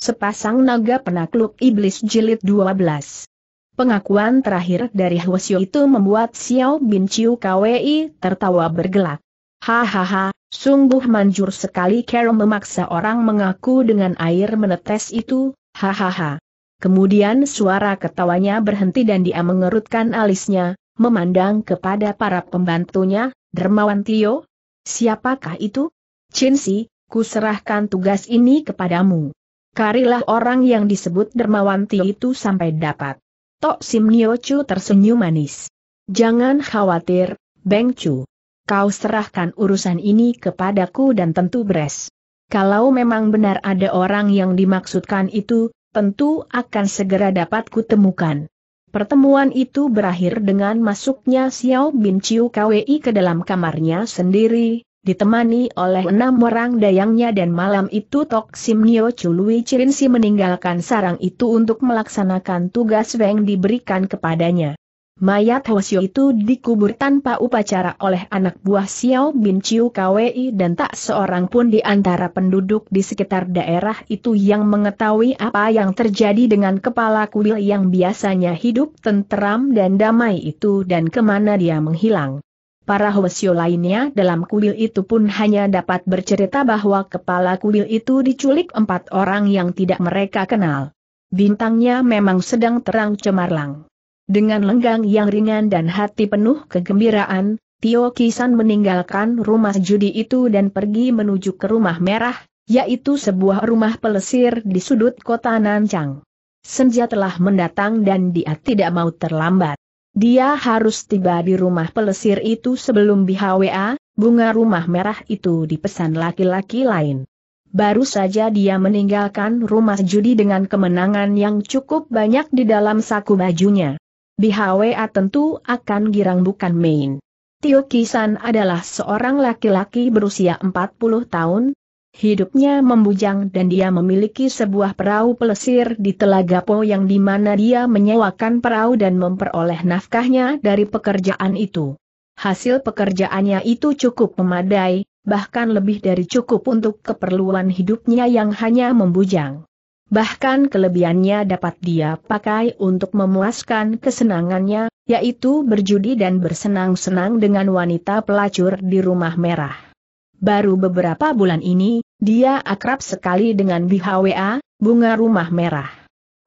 Sepasang Naga Penakluk Iblis Jilid 12 Pengakuan terakhir dari Hwasyo itu membuat Xiao Bin Chiu KWI tertawa bergelak. Hahaha, sungguh manjur sekali Carol memaksa orang mengaku dengan air menetes itu, hahaha. Kemudian suara ketawanya berhenti dan dia mengerutkan alisnya, memandang kepada para pembantunya, Dermawan Tio. Siapakah itu? Chin Si, kuserahkan tugas ini kepadamu. Karilah orang yang disebut Dermawanti itu sampai dapat. Tok Sim Nio tersenyum manis. Jangan khawatir, Beng Chu. Kau serahkan urusan ini kepadaku dan tentu beres. Kalau memang benar ada orang yang dimaksudkan itu, tentu akan segera dapat kutemukan. Pertemuan itu berakhir dengan masuknya Xiao Bin Chiu Kwei ke dalam kamarnya sendiri, ditemani oleh enam orang dayangnya dan malam itu Tok Sim Nio Chului Chirinsi meninggalkan sarang itu untuk melaksanakan tugas yang diberikan kepadanya. Mayat Hosio itu dikubur tanpa upacara oleh anak buah Xiao Bin Chiu Kwei dan tak seorang pun di antara penduduk di sekitar daerah itu yang mengetahui apa yang terjadi dengan kepala kuil yang biasanya hidup tenteram dan damai itu dan kemana dia menghilang. Para Hwasyo lainnya dalam kuil itu pun hanya dapat bercerita bahwa kepala kuil itu diculik empat orang yang tidak mereka kenal. Bintangnya memang sedang terang cemarlang. Dengan lenggang yang ringan dan hati penuh kegembiraan, Tio Kisan meninggalkan rumah judi itu dan pergi menuju ke rumah merah, yaitu sebuah rumah pelesir di sudut kota Nanchang. Senja telah mendatang dan dia tidak mau terlambat. Dia harus tiba di rumah pelesir itu sebelum BHWA, bunga rumah merah itu dipesan laki-laki lain. Baru saja dia meninggalkan rumah judi dengan kemenangan yang cukup banyak di dalam saku bajunya. BHWA tentu akan girang bukan main. Tio Kisan adalah seorang laki-laki berusia 40 tahun, Hidupnya membujang dan dia memiliki sebuah perahu pelesir di Telaga Po yang di mana dia menyewakan perahu dan memperoleh nafkahnya dari pekerjaan itu. Hasil pekerjaannya itu cukup memadai, bahkan lebih dari cukup untuk keperluan hidupnya yang hanya membujang. Bahkan kelebihannya dapat dia pakai untuk memuaskan kesenangannya, yaitu berjudi dan bersenang-senang dengan wanita pelacur di rumah merah. Baru beberapa bulan ini, dia akrab sekali dengan BHWA, bunga rumah merah.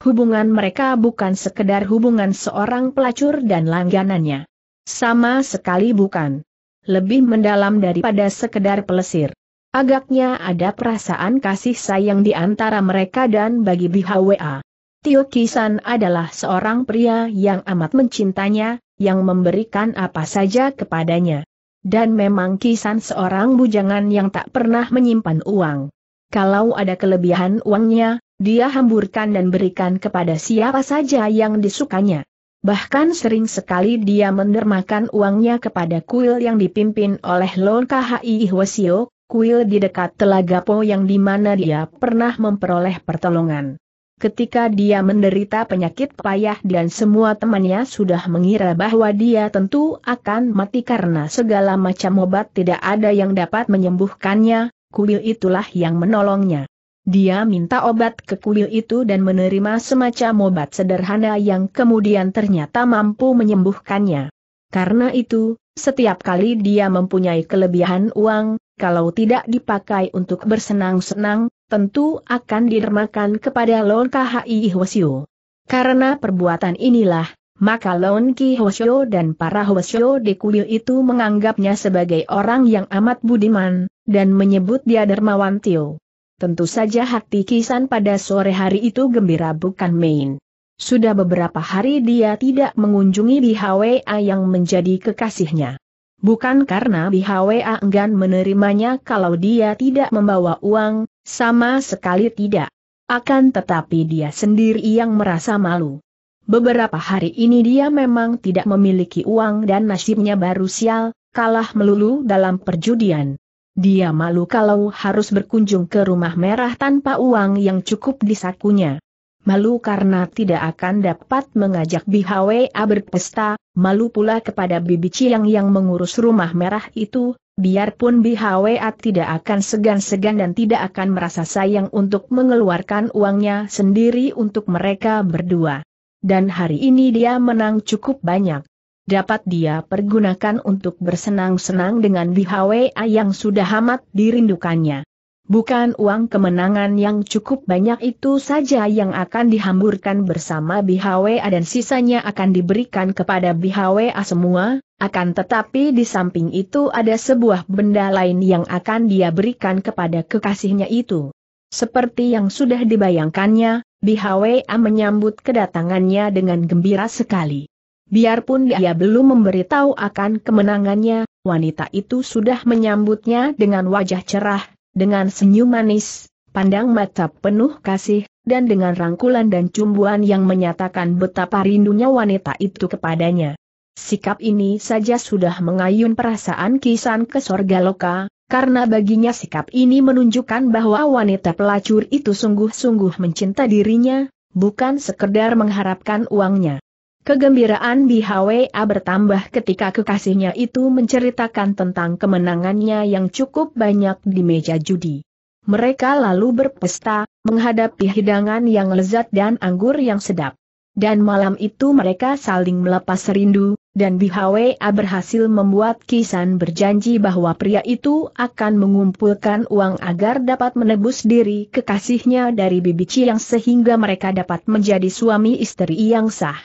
Hubungan mereka bukan sekedar hubungan seorang pelacur dan langganannya. Sama sekali bukan. Lebih mendalam daripada sekedar pelesir. Agaknya ada perasaan kasih sayang di antara mereka dan bagi BHWA. Tio Kisan adalah seorang pria yang amat mencintanya, yang memberikan apa saja kepadanya. Dan memang Kisan seorang bujangan yang tak pernah menyimpan uang. Kalau ada kelebihan uangnya, dia hamburkan dan berikan kepada siapa saja yang disukanya. Bahkan sering sekali dia mendermakan uangnya kepada kuil yang dipimpin oleh Lon KHI Hwasio, kuil di dekat Telaga Po yang dimana dia pernah memperoleh pertolongan. Ketika dia menderita penyakit payah dan semua temannya sudah mengira bahwa dia tentu akan mati karena segala macam obat tidak ada yang dapat menyembuhkannya, kuil itulah yang menolongnya. Dia minta obat ke kuil itu dan menerima semacam obat sederhana yang kemudian ternyata mampu menyembuhkannya. Karena itu, setiap kali dia mempunyai kelebihan uang, kalau tidak dipakai untuk bersenang-senang, tentu akan didermakan kepada Lon KHI Hwasyo. Karena perbuatan inilah, maka Lon Ki Hwasyo dan para Hwasyo di kuil itu menganggapnya sebagai orang yang amat budiman, dan menyebut dia Dermawan Tio. Tentu saja hati Kisan pada sore hari itu gembira bukan main. Sudah beberapa hari dia tidak mengunjungi BHWA yang menjadi kekasihnya. Bukan karena BHWA enggan menerimanya kalau dia tidak membawa uang, sama sekali tidak. Akan tetapi dia sendiri yang merasa malu. Beberapa hari ini dia memang tidak memiliki uang dan nasibnya baru sial, kalah melulu dalam perjudian. Dia malu kalau harus berkunjung ke rumah merah tanpa uang yang cukup di sakunya malu karena tidak akan dapat mengajak BHWA berpesta, malu pula kepada Bibi Ciang yang mengurus rumah merah itu, biarpun BHWA tidak akan segan-segan dan tidak akan merasa sayang untuk mengeluarkan uangnya sendiri untuk mereka berdua. Dan hari ini dia menang cukup banyak. Dapat dia pergunakan untuk bersenang-senang dengan BHWA yang sudah amat dirindukannya. Bukan uang kemenangan yang cukup banyak itu saja yang akan dihamburkan bersama BHWA dan sisanya akan diberikan kepada BHWA semua, akan tetapi di samping itu ada sebuah benda lain yang akan dia berikan kepada kekasihnya itu. Seperti yang sudah dibayangkannya, BHWA menyambut kedatangannya dengan gembira sekali. Biarpun dia belum memberitahu akan kemenangannya, wanita itu sudah menyambutnya dengan wajah cerah, dengan senyum manis, pandang mata penuh kasih, dan dengan rangkulan dan cumbuan yang menyatakan betapa rindunya wanita itu kepadanya. Sikap ini saja sudah mengayun perasaan kisan ke sorga loka, karena baginya sikap ini menunjukkan bahwa wanita pelacur itu sungguh-sungguh mencinta dirinya, bukan sekedar mengharapkan uangnya. Kegembiraan BHWA bertambah ketika kekasihnya itu menceritakan tentang kemenangannya yang cukup banyak di meja judi. Mereka lalu berpesta, menghadapi hidangan yang lezat dan anggur yang sedap. Dan malam itu mereka saling melepas rindu, dan BHWA berhasil membuat Kisan berjanji bahwa pria itu akan mengumpulkan uang agar dapat menebus diri kekasihnya dari Bibici yang sehingga mereka dapat menjadi suami istri yang sah.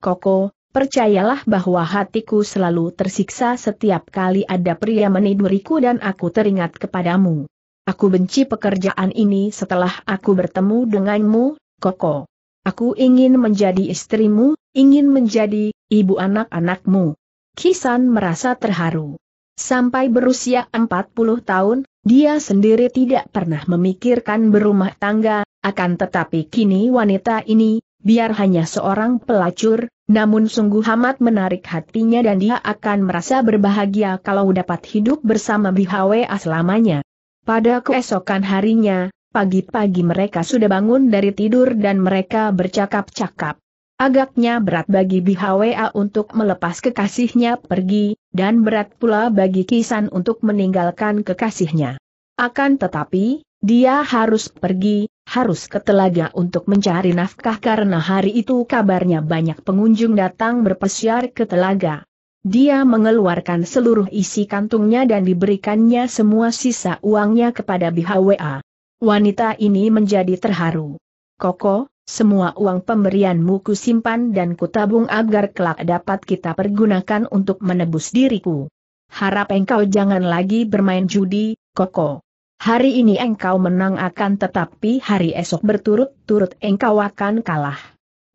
Koko, percayalah bahwa hatiku selalu tersiksa setiap kali ada pria meniduriku dan aku teringat kepadamu. Aku benci pekerjaan ini setelah aku bertemu denganmu, Koko. Aku ingin menjadi istrimu, ingin menjadi ibu anak-anakmu. Kisan merasa terharu. Sampai berusia 40 tahun, dia sendiri tidak pernah memikirkan berumah tangga, akan tetapi kini wanita ini, biar hanya seorang pelacur, namun sungguh amat menarik hatinya dan dia akan merasa berbahagia kalau dapat hidup bersama Bihawe selamanya. Pada keesokan harinya, pagi-pagi mereka sudah bangun dari tidur dan mereka bercakap-cakap. Agaknya berat bagi Bihawe untuk melepas kekasihnya pergi, dan berat pula bagi Kisan untuk meninggalkan kekasihnya. Akan tetapi, dia harus pergi, harus ke telaga untuk mencari nafkah karena hari itu kabarnya banyak pengunjung datang berpesiar ke telaga. Dia mengeluarkan seluruh isi kantungnya dan diberikannya semua sisa uangnya kepada BHWA. Wanita ini menjadi terharu. Koko, semua uang pemberianmu ku simpan dan kutabung agar kelak dapat kita pergunakan untuk menebus diriku. Harap engkau jangan lagi bermain judi, Koko. Hari ini engkau menang akan tetapi hari esok berturut-turut engkau akan kalah.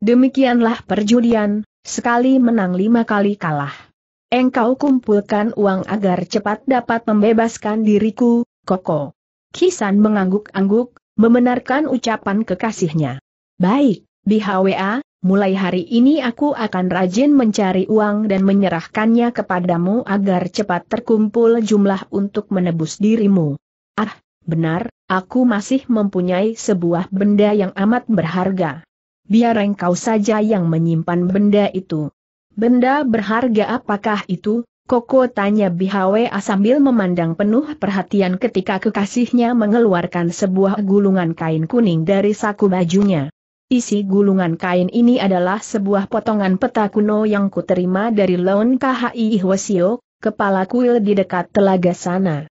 Demikianlah perjudian, sekali menang lima kali kalah. Engkau kumpulkan uang agar cepat dapat membebaskan diriku, Koko. Kisan mengangguk-angguk, membenarkan ucapan kekasihnya. Baik, di HWA, mulai hari ini aku akan rajin mencari uang dan menyerahkannya kepadamu agar cepat terkumpul jumlah untuk menebus dirimu. Ah, benar, aku masih mempunyai sebuah benda yang amat berharga. Biar engkau saja yang menyimpan benda itu. Benda berharga apakah itu? Koko tanya Bihawe sambil memandang penuh perhatian ketika kekasihnya mengeluarkan sebuah gulungan kain kuning dari saku bajunya. Isi gulungan kain ini adalah sebuah potongan peta kuno yang kuterima dari Leon KHI Hwasio, kepala kuil di dekat telaga sana.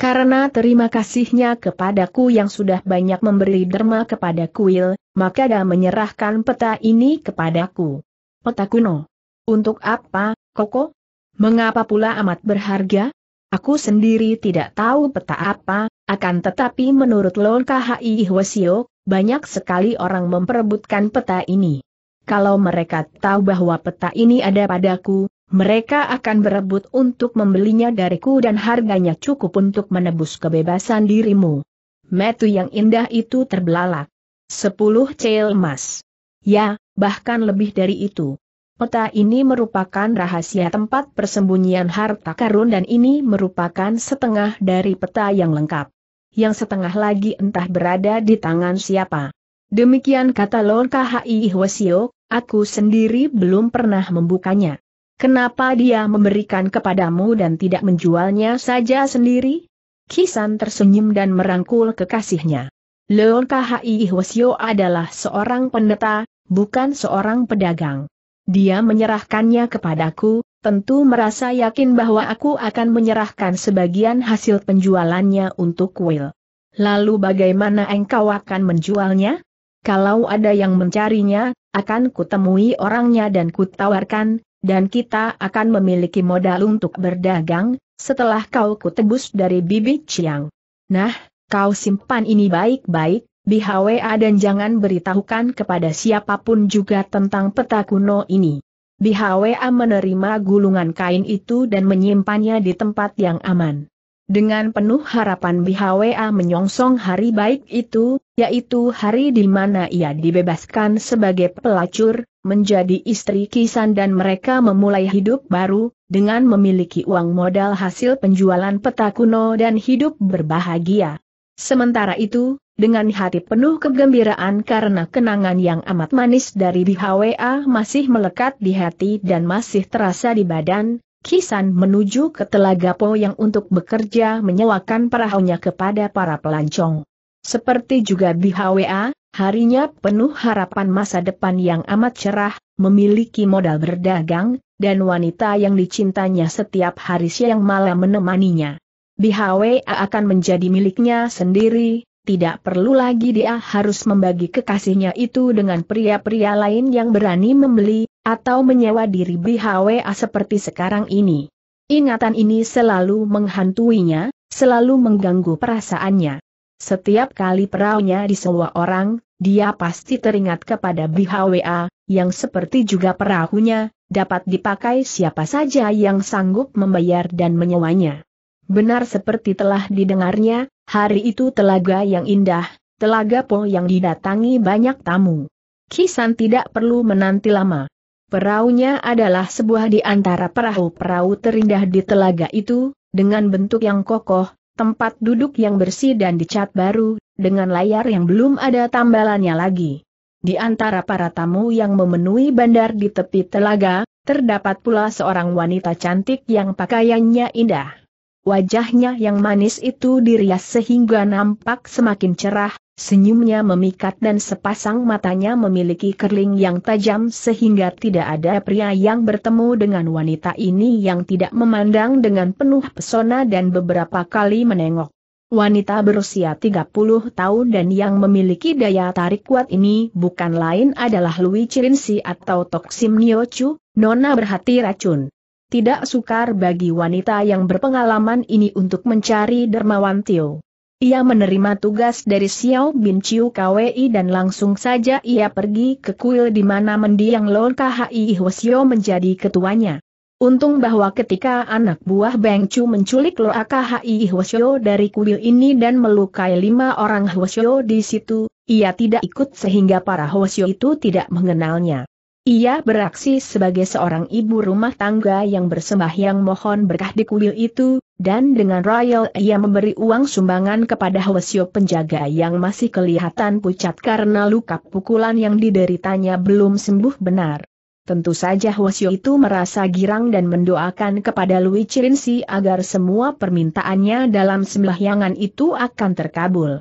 Karena terima kasihnya kepadaku yang sudah banyak memberi derma kepada kuil, maka dia menyerahkan peta ini kepadaku. Peta kuno. Untuk apa, Koko? Mengapa pula amat berharga? Aku sendiri tidak tahu peta apa, akan tetapi menurut Lon KHI Hwasio, banyak sekali orang memperebutkan peta ini. Kalau mereka tahu bahwa peta ini ada padaku, mereka akan berebut untuk membelinya dariku dan harganya cukup untuk menebus kebebasan dirimu. Metu yang indah itu terbelalak. Sepuluh cel emas. Ya, bahkan lebih dari itu. Peta ini merupakan rahasia tempat persembunyian harta karun dan ini merupakan setengah dari peta yang lengkap. Yang setengah lagi entah berada di tangan siapa. Demikian kata Lord KHI Hwasio, aku sendiri belum pernah membukanya. Kenapa dia memberikan kepadamu dan tidak menjualnya saja sendiri? Kisan tersenyum dan merangkul kekasihnya. Leon KHI Hwasyo adalah seorang pendeta, bukan seorang pedagang. Dia menyerahkannya kepadaku, tentu merasa yakin bahwa aku akan menyerahkan sebagian hasil penjualannya untuk Will. Lalu bagaimana engkau akan menjualnya? Kalau ada yang mencarinya, akan kutemui orangnya dan kutawarkan, dan kita akan memiliki modal untuk berdagang, setelah kau kutebus dari Bibi Chiang. Nah, kau simpan ini baik-baik, BHWA dan jangan beritahukan kepada siapapun juga tentang peta kuno ini. BHWA menerima gulungan kain itu dan menyimpannya di tempat yang aman. Dengan penuh harapan BHWA menyongsong hari baik itu, yaitu hari di mana ia dibebaskan sebagai pelacur, menjadi istri Kisan dan mereka memulai hidup baru, dengan memiliki uang modal hasil penjualan peta kuno dan hidup berbahagia. Sementara itu, dengan hati penuh kegembiraan karena kenangan yang amat manis dari BHWA masih melekat di hati dan masih terasa di badan, Kisan menuju ke Telaga Po yang untuk bekerja menyewakan perahunya kepada para pelancong. Seperti juga di Hwa, harinya penuh harapan masa depan yang amat cerah, memiliki modal berdagang, dan wanita yang dicintanya setiap hari siang malam menemaninya. Di Hwa akan menjadi miliknya sendiri, tidak perlu lagi dia harus membagi kekasihnya itu dengan pria-pria lain yang berani membeli, atau menyewa diri BHWA seperti sekarang ini. Ingatan ini selalu menghantuinya, selalu mengganggu perasaannya. Setiap kali peraunya disewa orang, dia pasti teringat kepada BHWA, yang seperti juga perahunya, dapat dipakai siapa saja yang sanggup membayar dan menyewanya. Benar seperti telah didengarnya, hari itu telaga yang indah, telaga Po yang didatangi banyak tamu. Kisan tidak perlu menanti lama. Peraunya adalah sebuah di antara perahu-perahu terindah di telaga itu, dengan bentuk yang kokoh, tempat duduk yang bersih dan dicat baru, dengan layar yang belum ada tambalannya lagi. Di antara para tamu yang memenuhi bandar di tepi telaga, terdapat pula seorang wanita cantik yang pakaiannya indah. Wajahnya yang manis itu dirias sehingga nampak semakin cerah, Senyumnya memikat dan sepasang matanya memiliki kerling yang tajam sehingga tidak ada pria yang bertemu dengan wanita ini yang tidak memandang dengan penuh pesona dan beberapa kali menengok. Wanita berusia 30 tahun dan yang memiliki daya tarik kuat ini bukan lain adalah Lui Cirinsi atau Toksim Niochu, nona berhati racun. Tidak sukar bagi wanita yang berpengalaman ini untuk mencari Dermawan Tio. Ia menerima tugas dari Xiao Bin Chiu Kwei dan langsung saja ia pergi ke kuil di mana mendiang Lon KHI Hwasyo menjadi ketuanya. Untung bahwa ketika anak buah Beng Chu menculik Lo KHI Hwasyo dari kuil ini dan melukai lima orang Hwasyo di situ, ia tidak ikut sehingga para Hwasyo itu tidak mengenalnya. Ia beraksi sebagai seorang ibu rumah tangga yang bersembahyang mohon berkah di kuil itu, dan dengan royal ia memberi uang sumbangan kepada Hwasyo penjaga yang masih kelihatan pucat karena luka pukulan yang dideritanya belum sembuh benar. Tentu saja Hwasyo itu merasa girang dan mendoakan kepada Louis Cirinsi agar semua permintaannya dalam sembahyangan itu akan terkabul.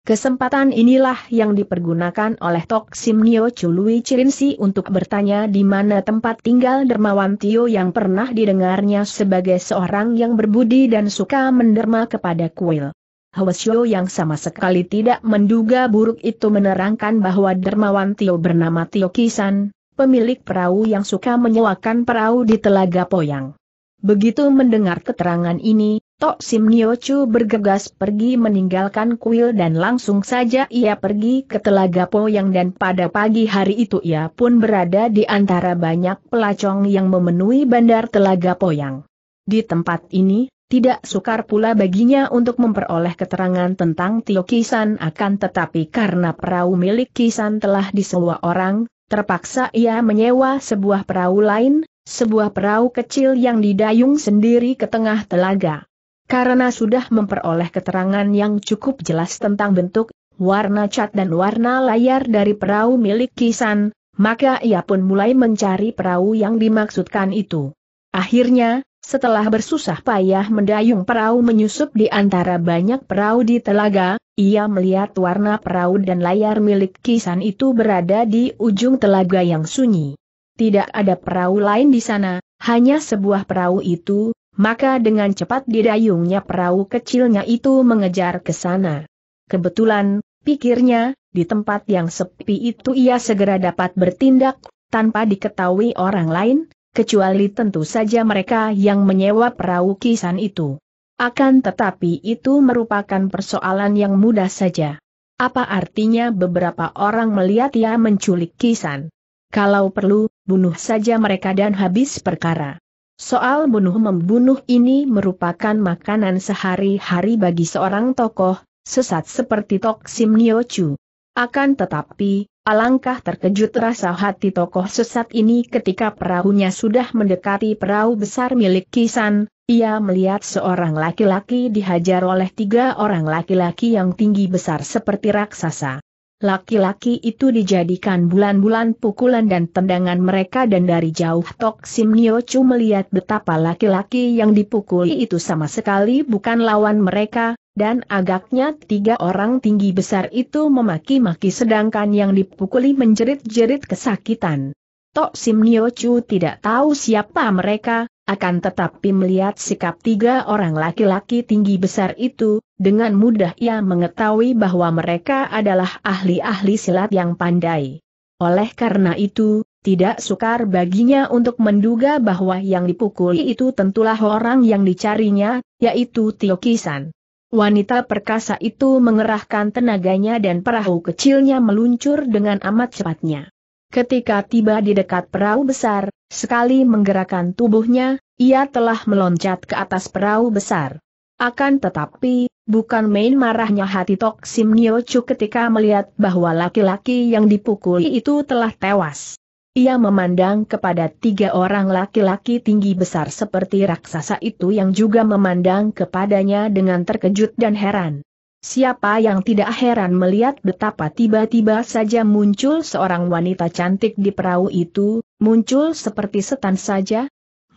Kesempatan inilah yang dipergunakan oleh Tok Sim Nio Chului Si untuk bertanya di mana tempat tinggal Dermawan Tio yang pernah didengarnya sebagai seorang yang berbudi dan suka menderma kepada kuil. Hwasyo yang sama sekali tidak menduga buruk itu menerangkan bahwa Dermawan Tio bernama Tio Kisan, pemilik perahu yang suka menyewakan perahu di Telaga Poyang. Begitu mendengar keterangan ini, Tok Sim Chu bergegas pergi meninggalkan kuil dan langsung saja ia pergi ke Telaga Poyang dan pada pagi hari itu ia pun berada di antara banyak pelacong yang memenuhi bandar Telaga Poyang. Di tempat ini, tidak sukar pula baginya untuk memperoleh keterangan tentang Tio Kisan akan tetapi karena perahu milik Kisan telah disewa orang, terpaksa ia menyewa sebuah perahu lain, sebuah perahu kecil yang didayung sendiri ke tengah telaga. Karena sudah memperoleh keterangan yang cukup jelas tentang bentuk, warna cat dan warna layar dari perahu milik Kisan, maka ia pun mulai mencari perahu yang dimaksudkan itu. Akhirnya, setelah bersusah payah mendayung perahu menyusup di antara banyak perahu di telaga, ia melihat warna perahu dan layar milik Kisan itu berada di ujung telaga yang sunyi. Tidak ada perahu lain di sana, hanya sebuah perahu itu, maka dengan cepat didayungnya perahu kecilnya itu mengejar ke sana. Kebetulan, pikirnya, di tempat yang sepi itu ia segera dapat bertindak, tanpa diketahui orang lain, kecuali tentu saja mereka yang menyewa perahu kisan itu. Akan tetapi itu merupakan persoalan yang mudah saja. Apa artinya beberapa orang melihat ia menculik kisan? Kalau perlu, bunuh saja mereka dan habis perkara. Soal bunuh-membunuh ini merupakan makanan sehari-hari bagi seorang tokoh, sesat seperti Tok Sim Nyo Chu. Akan tetapi, alangkah terkejut rasa hati tokoh sesat ini ketika perahunya sudah mendekati perahu besar milik Kisan, ia melihat seorang laki-laki dihajar oleh tiga orang laki-laki yang tinggi besar seperti raksasa. Laki-laki itu dijadikan bulan-bulan pukulan dan tendangan mereka dan dari jauh Tok Sim Chu melihat betapa laki-laki yang dipukuli itu sama sekali bukan lawan mereka, dan agaknya tiga orang tinggi besar itu memaki-maki sedangkan yang dipukuli menjerit-jerit kesakitan. Tok Sim Nio Chu tidak tahu siapa mereka, akan tetapi melihat sikap tiga orang laki-laki tinggi besar itu, dengan mudah ia mengetahui bahwa mereka adalah ahli-ahli silat yang pandai. Oleh karena itu, tidak sukar baginya untuk menduga bahwa yang dipukuli itu tentulah orang yang dicarinya, yaitu Tio Kisan. Wanita perkasa itu mengerahkan tenaganya dan perahu kecilnya meluncur dengan amat cepatnya. Ketika tiba di dekat perahu besar, sekali menggerakkan tubuhnya, ia telah meloncat ke atas perahu besar. Akan tetapi, bukan main marahnya hati Tok Sim Niochu ketika melihat bahwa laki-laki yang dipukuli itu telah tewas. Ia memandang kepada tiga orang laki-laki tinggi besar seperti raksasa itu yang juga memandang kepadanya dengan terkejut dan heran. Siapa yang tidak heran melihat betapa tiba-tiba saja muncul seorang wanita cantik di perahu itu, muncul seperti setan saja?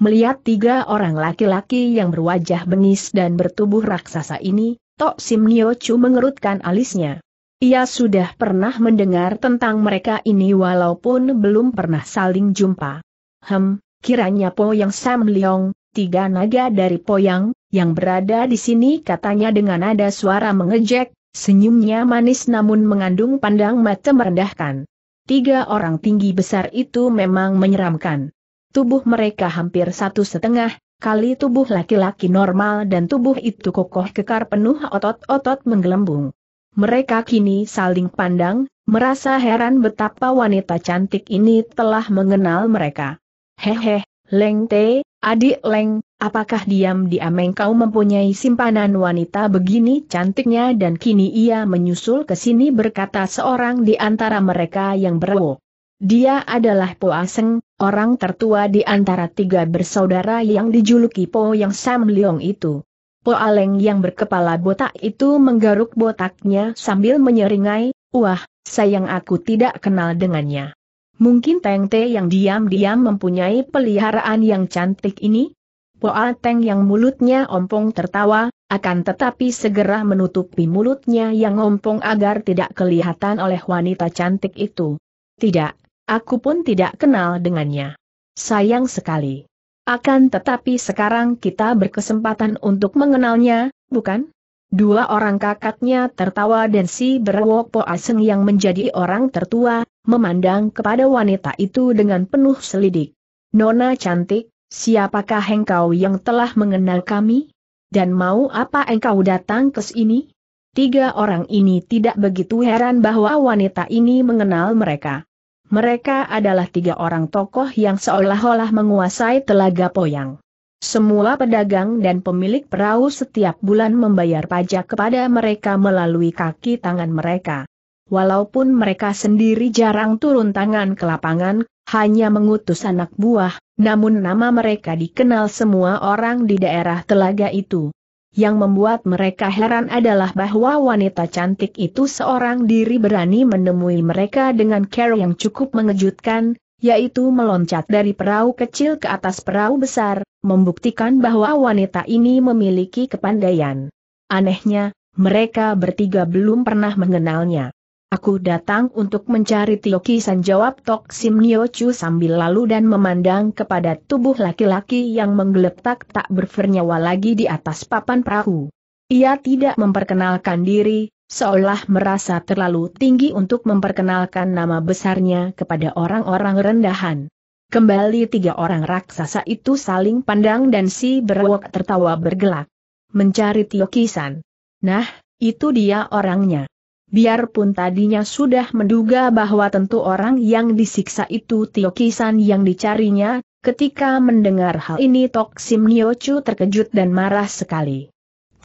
Melihat tiga orang laki-laki yang berwajah bengis dan bertubuh raksasa ini, Tok Sim Chu mengerutkan alisnya. Ia sudah pernah mendengar tentang mereka ini walaupun belum pernah saling jumpa. Hem, kiranya Po Yang Sam Leong, tiga naga dari Poyang, yang berada di sini katanya dengan nada suara mengejek, senyumnya manis namun mengandung pandang mata merendahkan. Tiga orang tinggi besar itu memang menyeramkan. Tubuh mereka hampir satu setengah, kali tubuh laki-laki normal dan tubuh itu kokoh kekar penuh otot-otot menggelembung. Mereka kini saling pandang, merasa heran betapa wanita cantik ini telah mengenal mereka. Hehe, Leng Te, Adik Leng, apakah diam-diam engkau mempunyai simpanan wanita begini cantiknya dan kini ia menyusul ke sini berkata seorang di antara mereka yang berwo. Dia adalah Po Aseng, orang tertua di antara tiga bersaudara yang dijuluki Po Yang Sam Leong itu. Po Aleng yang berkepala botak itu menggaruk botaknya sambil menyeringai, wah, sayang aku tidak kenal dengannya. Mungkin Teng Te yang diam-diam mempunyai peliharaan yang cantik ini? Poa Teng yang mulutnya ompong tertawa, akan tetapi segera menutupi mulutnya yang ompong agar tidak kelihatan oleh wanita cantik itu. Tidak, aku pun tidak kenal dengannya. Sayang sekali. Akan tetapi sekarang kita berkesempatan untuk mengenalnya, bukan? Dua orang kakaknya tertawa dan si berwok Po Aseng yang menjadi orang tertua, memandang kepada wanita itu dengan penuh selidik. Nona cantik, siapakah engkau yang telah mengenal kami? Dan mau apa engkau datang ke sini? Tiga orang ini tidak begitu heran bahwa wanita ini mengenal mereka. Mereka adalah tiga orang tokoh yang seolah-olah menguasai telaga Poyang. Semua pedagang dan pemilik perahu setiap bulan membayar pajak kepada mereka melalui kaki tangan mereka. Walaupun mereka sendiri jarang turun tangan ke lapangan, hanya mengutus anak buah, namun nama mereka dikenal semua orang di daerah telaga itu. Yang membuat mereka heran adalah bahwa wanita cantik itu seorang diri berani menemui mereka dengan care yang cukup mengejutkan, yaitu meloncat dari perahu kecil ke atas perahu besar, membuktikan bahwa wanita ini memiliki kepandaian. Anehnya, mereka bertiga belum pernah mengenalnya. Aku datang untuk mencari Tio Kisan jawab Tok Sim Nyo Chu sambil lalu dan memandang kepada tubuh laki-laki yang menggeletak tak bernyawa lagi di atas papan perahu. Ia tidak memperkenalkan diri, seolah merasa terlalu tinggi untuk memperkenalkan nama besarnya kepada orang-orang rendahan. Kembali tiga orang raksasa itu saling pandang dan si berwok tertawa bergelak. Mencari Tio Kisan. Nah, itu dia orangnya. Biarpun tadinya sudah menduga bahwa tentu orang yang disiksa itu Tio Kisan yang dicarinya, ketika mendengar hal ini Tok Sim Niochu terkejut dan marah sekali.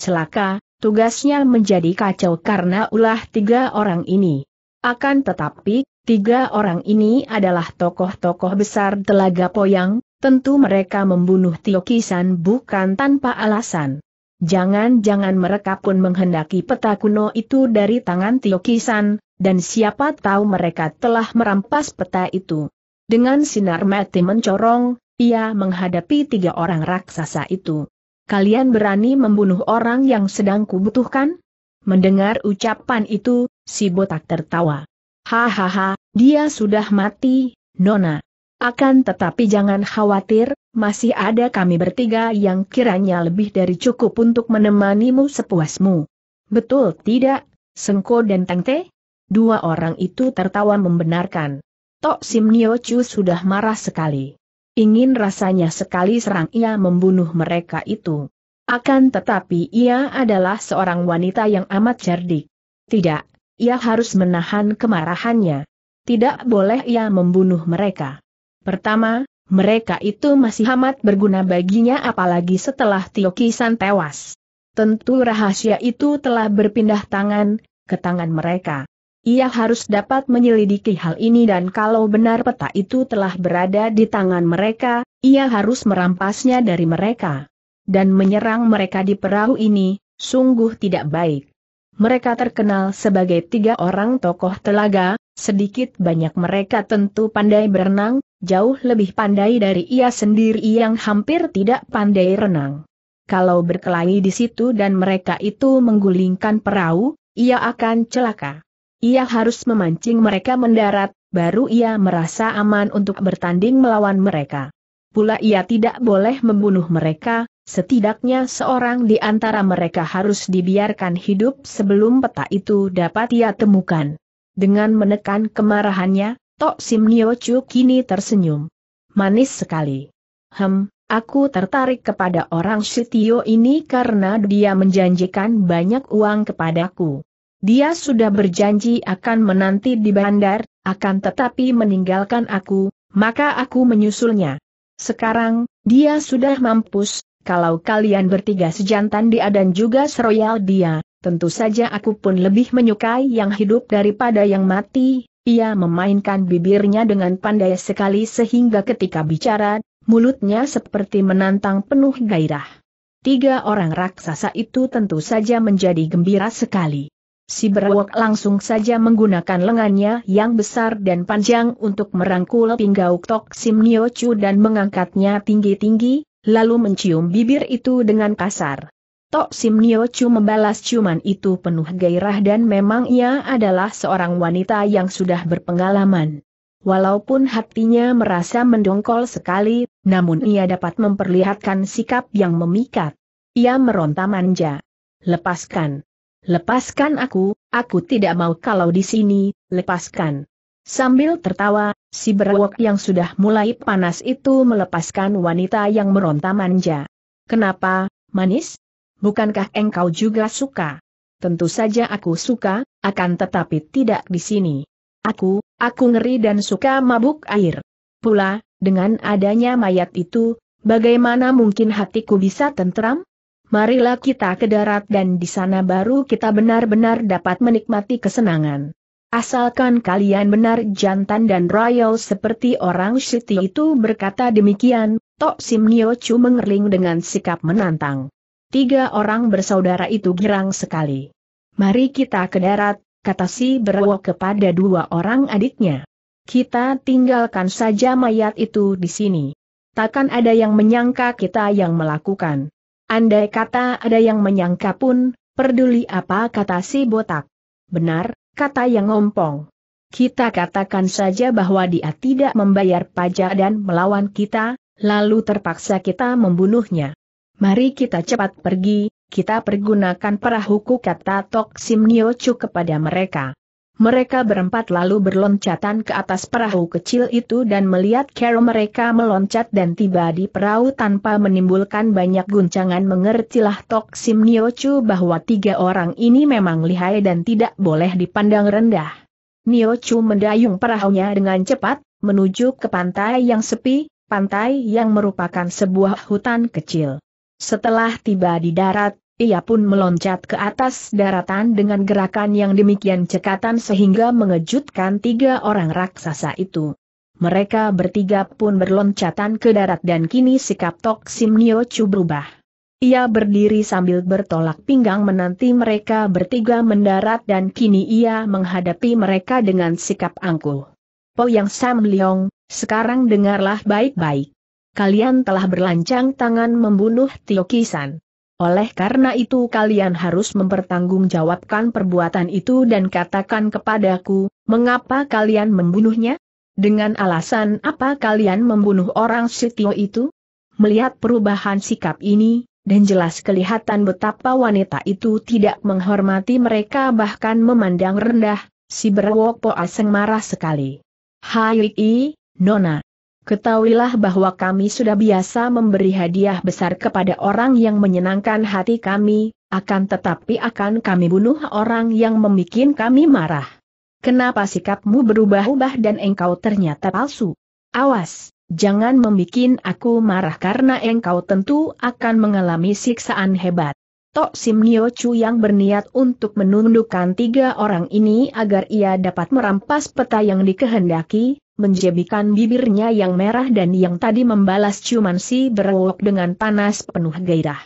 Celaka, tugasnya menjadi kacau karena ulah tiga orang ini. Akan tetapi, tiga orang ini adalah tokoh-tokoh besar Telaga Poyang, tentu mereka membunuh Tio Kisan bukan tanpa alasan. Jangan-jangan mereka pun menghendaki peta kuno itu dari tangan Tio Kisan, dan siapa tahu mereka telah merampas peta itu. Dengan sinar mati mencorong, ia menghadapi tiga orang raksasa itu kalian berani membunuh orang yang sedang kubutuhkan? Mendengar ucapan itu, si botak tertawa. Hahaha, dia sudah mati, Nona. Akan tetapi jangan khawatir, masih ada kami bertiga yang kiranya lebih dari cukup untuk menemanimu sepuasmu. Betul tidak, Sengko dan Tengte? Dua orang itu tertawa membenarkan. Tok Nio Chu sudah marah sekali. Ingin rasanya sekali serang ia membunuh mereka itu. Akan tetapi ia adalah seorang wanita yang amat cerdik. Tidak, ia harus menahan kemarahannya. Tidak boleh ia membunuh mereka. Pertama, mereka itu masih amat berguna baginya apalagi setelah Tio Kisan tewas. Tentu rahasia itu telah berpindah tangan, ke tangan mereka. Ia harus dapat menyelidiki hal ini dan kalau benar peta itu telah berada di tangan mereka, ia harus merampasnya dari mereka. Dan menyerang mereka di perahu ini, sungguh tidak baik. Mereka terkenal sebagai tiga orang tokoh telaga, sedikit banyak mereka tentu pandai berenang, jauh lebih pandai dari ia sendiri yang hampir tidak pandai renang. Kalau berkelahi di situ dan mereka itu menggulingkan perahu, ia akan celaka. Ia harus memancing mereka mendarat, baru ia merasa aman untuk bertanding melawan mereka. Pula ia tidak boleh membunuh mereka, setidaknya seorang di antara mereka harus dibiarkan hidup sebelum peta itu dapat ia temukan. Dengan menekan kemarahannya, Tok Sim Nio Chu kini tersenyum. Manis sekali. Hem, Aku tertarik kepada orang Sitio ini karena dia menjanjikan banyak uang kepadaku. Dia sudah berjanji akan menanti di bandar, akan tetapi meninggalkan aku, maka aku menyusulnya. Sekarang, dia sudah mampus, kalau kalian bertiga sejantan dia dan juga seroyal dia, tentu saja aku pun lebih menyukai yang hidup daripada yang mati. Ia memainkan bibirnya dengan pandai sekali sehingga ketika bicara, mulutnya seperti menantang penuh gairah. Tiga orang raksasa itu tentu saja menjadi gembira sekali. Si berawak langsung saja menggunakan lengannya yang besar dan panjang untuk merangkul pinggau Tok Sim Nio Chu dan mengangkatnya tinggi-tinggi, lalu mencium bibir itu dengan kasar. Tok Sim Nio Chu membalas ciuman itu penuh gairah dan memang ia adalah seorang wanita yang sudah berpengalaman. Walaupun hatinya merasa mendongkol sekali, namun ia dapat memperlihatkan sikap yang memikat. Ia meronta manja. Lepaskan. Lepaskan aku, aku tidak mau kalau di sini, lepaskan. Sambil tertawa, si berawak yang sudah mulai panas itu melepaskan wanita yang meronta manja. Kenapa, manis? Bukankah engkau juga suka? Tentu saja aku suka, akan tetapi tidak di sini. Aku, aku ngeri dan suka mabuk air. Pula, dengan adanya mayat itu, bagaimana mungkin hatiku bisa tentram? Marilah kita ke darat dan di sana baru kita benar-benar dapat menikmati kesenangan. Asalkan kalian benar jantan dan royal seperti orang Siti itu berkata demikian, Tok Sim Nio Chu mengerling dengan sikap menantang. Tiga orang bersaudara itu girang sekali. Mari kita ke darat, kata si Berwo kepada dua orang adiknya. Kita tinggalkan saja mayat itu di sini. Takkan ada yang menyangka kita yang melakukan. Andai kata ada yang menyangka pun, peduli apa kata si botak. Benar, kata yang ngompong. Kita katakan saja bahwa dia tidak membayar pajak dan melawan kita, lalu terpaksa kita membunuhnya. Mari kita cepat pergi, kita pergunakan perahuku kata Tok Sim Niochu kepada mereka. Mereka berempat lalu berloncatan ke atas perahu kecil itu dan melihat Carol mereka meloncat dan tiba di perahu tanpa menimbulkan banyak guncangan mengertilah Tok Sim Chu bahwa tiga orang ini memang lihai dan tidak boleh dipandang rendah. Chu mendayung perahunya dengan cepat, menuju ke pantai yang sepi, pantai yang merupakan sebuah hutan kecil. Setelah tiba di darat, ia pun meloncat ke atas daratan dengan gerakan yang demikian cekatan sehingga mengejutkan tiga orang raksasa itu. Mereka bertiga pun berloncatan ke darat dan kini sikap Tok Sim Nio Chu berubah. Ia berdiri sambil bertolak pinggang menanti mereka bertiga mendarat dan kini ia menghadapi mereka dengan sikap angkuh. Po Yang Sam Leong, sekarang dengarlah baik-baik. Kalian telah berlancang tangan membunuh Tio Kisan. Oleh karena itu kalian harus mempertanggungjawabkan perbuatan itu dan katakan kepadaku, mengapa kalian membunuhnya? Dengan alasan apa kalian membunuh orang Sitio itu? Melihat perubahan sikap ini, dan jelas kelihatan betapa wanita itu tidak menghormati mereka bahkan memandang rendah, si berwok aseng marah sekali. Hai, Nona, Ketahuilah bahwa kami sudah biasa memberi hadiah besar kepada orang yang menyenangkan hati kami, akan tetapi akan kami bunuh orang yang membuat kami marah. Kenapa sikapmu berubah-ubah dan engkau ternyata palsu? Awas, jangan membuat aku marah karena engkau tentu akan mengalami siksaan hebat. Tok Sim Nio Chu yang berniat untuk menundukkan tiga orang ini agar ia dapat merampas peta yang dikehendaki, menjebikan bibirnya yang merah dan yang tadi membalas ciuman si berwok dengan panas penuh gairah.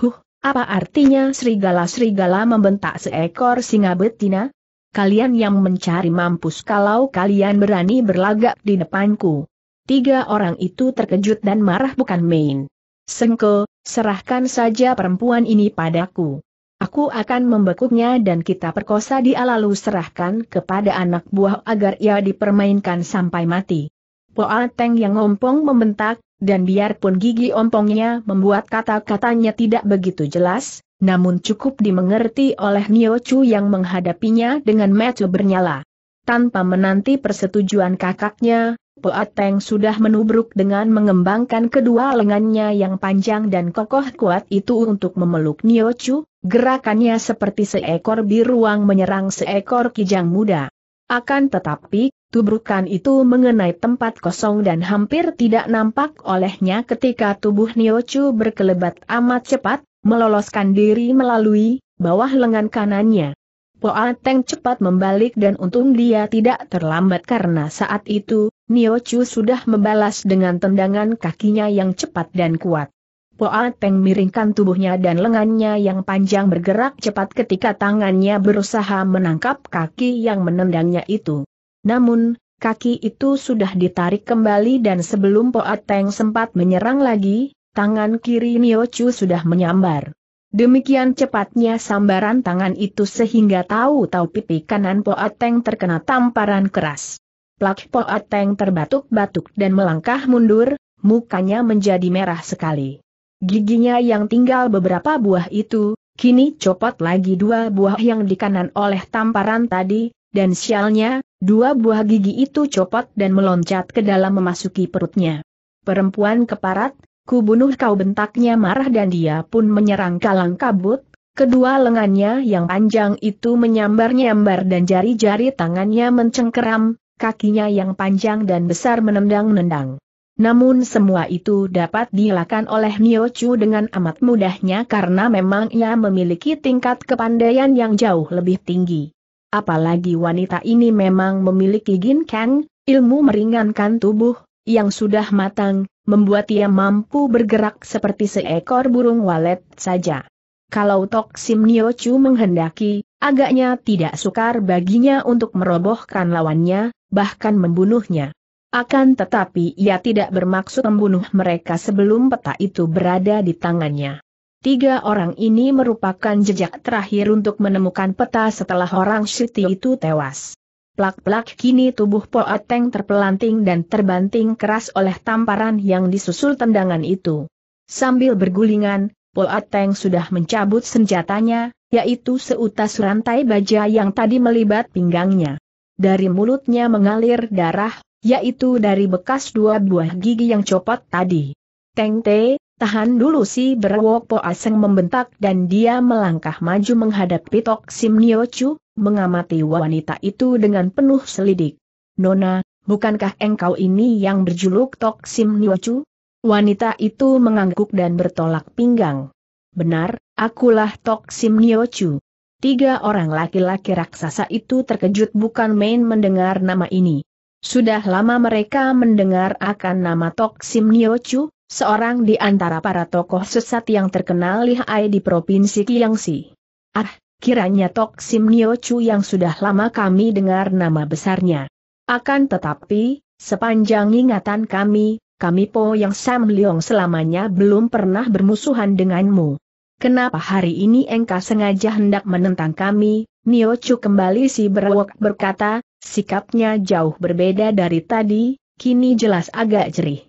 Huh, apa artinya serigala-serigala membentak seekor singa betina? Kalian yang mencari mampus kalau kalian berani berlagak di depanku. Tiga orang itu terkejut dan marah bukan main. Sengko, serahkan saja perempuan ini padaku aku akan membekuknya dan kita perkosa dia lalu serahkan kepada anak buah agar ia dipermainkan sampai mati. Poa teng yang ompong membentak, dan biarpun gigi ompongnya membuat kata-katanya tidak begitu jelas, namun cukup dimengerti oleh Nio Chu yang menghadapinya dengan mata bernyala. Tanpa menanti persetujuan kakaknya, Peateng sudah menubruk dengan mengembangkan kedua lengannya yang panjang dan kokoh kuat itu untuk memeluk Niochu, gerakannya seperti seekor biruang menyerang seekor kijang muda. Akan tetapi, tubrukan itu mengenai tempat kosong dan hampir tidak nampak olehnya ketika tubuh Niochu berkelebat amat cepat, meloloskan diri melalui bawah lengan kanannya. Poateng cepat membalik dan untung dia tidak terlambat karena saat itu, Nio Chu sudah membalas dengan tendangan kakinya yang cepat dan kuat. Poa Teng miringkan tubuhnya dan lengannya yang panjang bergerak cepat ketika tangannya berusaha menangkap kaki yang menendangnya itu. Namun, kaki itu sudah ditarik kembali dan sebelum Poa Teng sempat menyerang lagi, tangan kiri Nio Chu sudah menyambar. Demikian cepatnya sambaran tangan itu sehingga tahu-tahu pipi kanan Poa Teng terkena tamparan keras. Plak Poat terbatuk-batuk dan melangkah mundur, mukanya menjadi merah sekali. Giginya yang tinggal beberapa buah itu, kini copot lagi dua buah yang di kanan oleh tamparan tadi, dan sialnya, dua buah gigi itu copot dan meloncat ke dalam memasuki perutnya. Perempuan keparat, ku bunuh kau bentaknya marah dan dia pun menyerang kalang kabut, kedua lengannya yang panjang itu menyambar-nyambar dan jari-jari tangannya mencengkeram, kakinya yang panjang dan besar menendang-nendang. Namun semua itu dapat dilakukan oleh Nio Chu dengan amat mudahnya karena memang ia memiliki tingkat kepandaian yang jauh lebih tinggi. Apalagi wanita ini memang memiliki Gin Kang, ilmu meringankan tubuh, yang sudah matang, membuat ia mampu bergerak seperti seekor burung walet saja. Kalau Toksim Niochu menghendaki, agaknya tidak sukar baginya untuk merobohkan lawannya, bahkan membunuhnya. Akan tetapi ia tidak bermaksud membunuh mereka sebelum peta itu berada di tangannya. Tiga orang ini merupakan jejak terakhir untuk menemukan peta setelah orang Siti itu tewas. Plak-plak kini tubuh Poateng terpelanting dan terbanting keras oleh tamparan yang disusul tendangan itu. Sambil bergulingan, Ateng sudah mencabut senjatanya, yaitu seutas rantai baja yang tadi melibat pinggangnya. Dari mulutnya mengalir darah, yaitu dari bekas dua buah gigi yang copot tadi. Teng Te, tahan dulu si berwok Po Aseng membentak dan dia melangkah maju menghadapi Tok Sim Chu, mengamati wanita itu dengan penuh selidik. Nona, bukankah engkau ini yang berjuluk Tok Sim Chu? Wanita itu mengangguk dan bertolak pinggang. Benar, akulah Tok Sim Niochu. Tiga orang laki-laki raksasa itu terkejut bukan main mendengar nama ini. Sudah lama mereka mendengar akan nama Tok Sim Niochu, seorang di antara para tokoh sesat yang terkenal lihai di Provinsi Kiangsi. Ah, kiranya Tok Sim Niochu yang sudah lama kami dengar nama besarnya. Akan tetapi, sepanjang ingatan kami, kami Po Yang Sam Leong selamanya belum pernah bermusuhan denganmu. Kenapa hari ini engkau sengaja hendak menentang kami? Nio Chu kembali si berwok berkata, sikapnya jauh berbeda dari tadi, kini jelas agak jerih.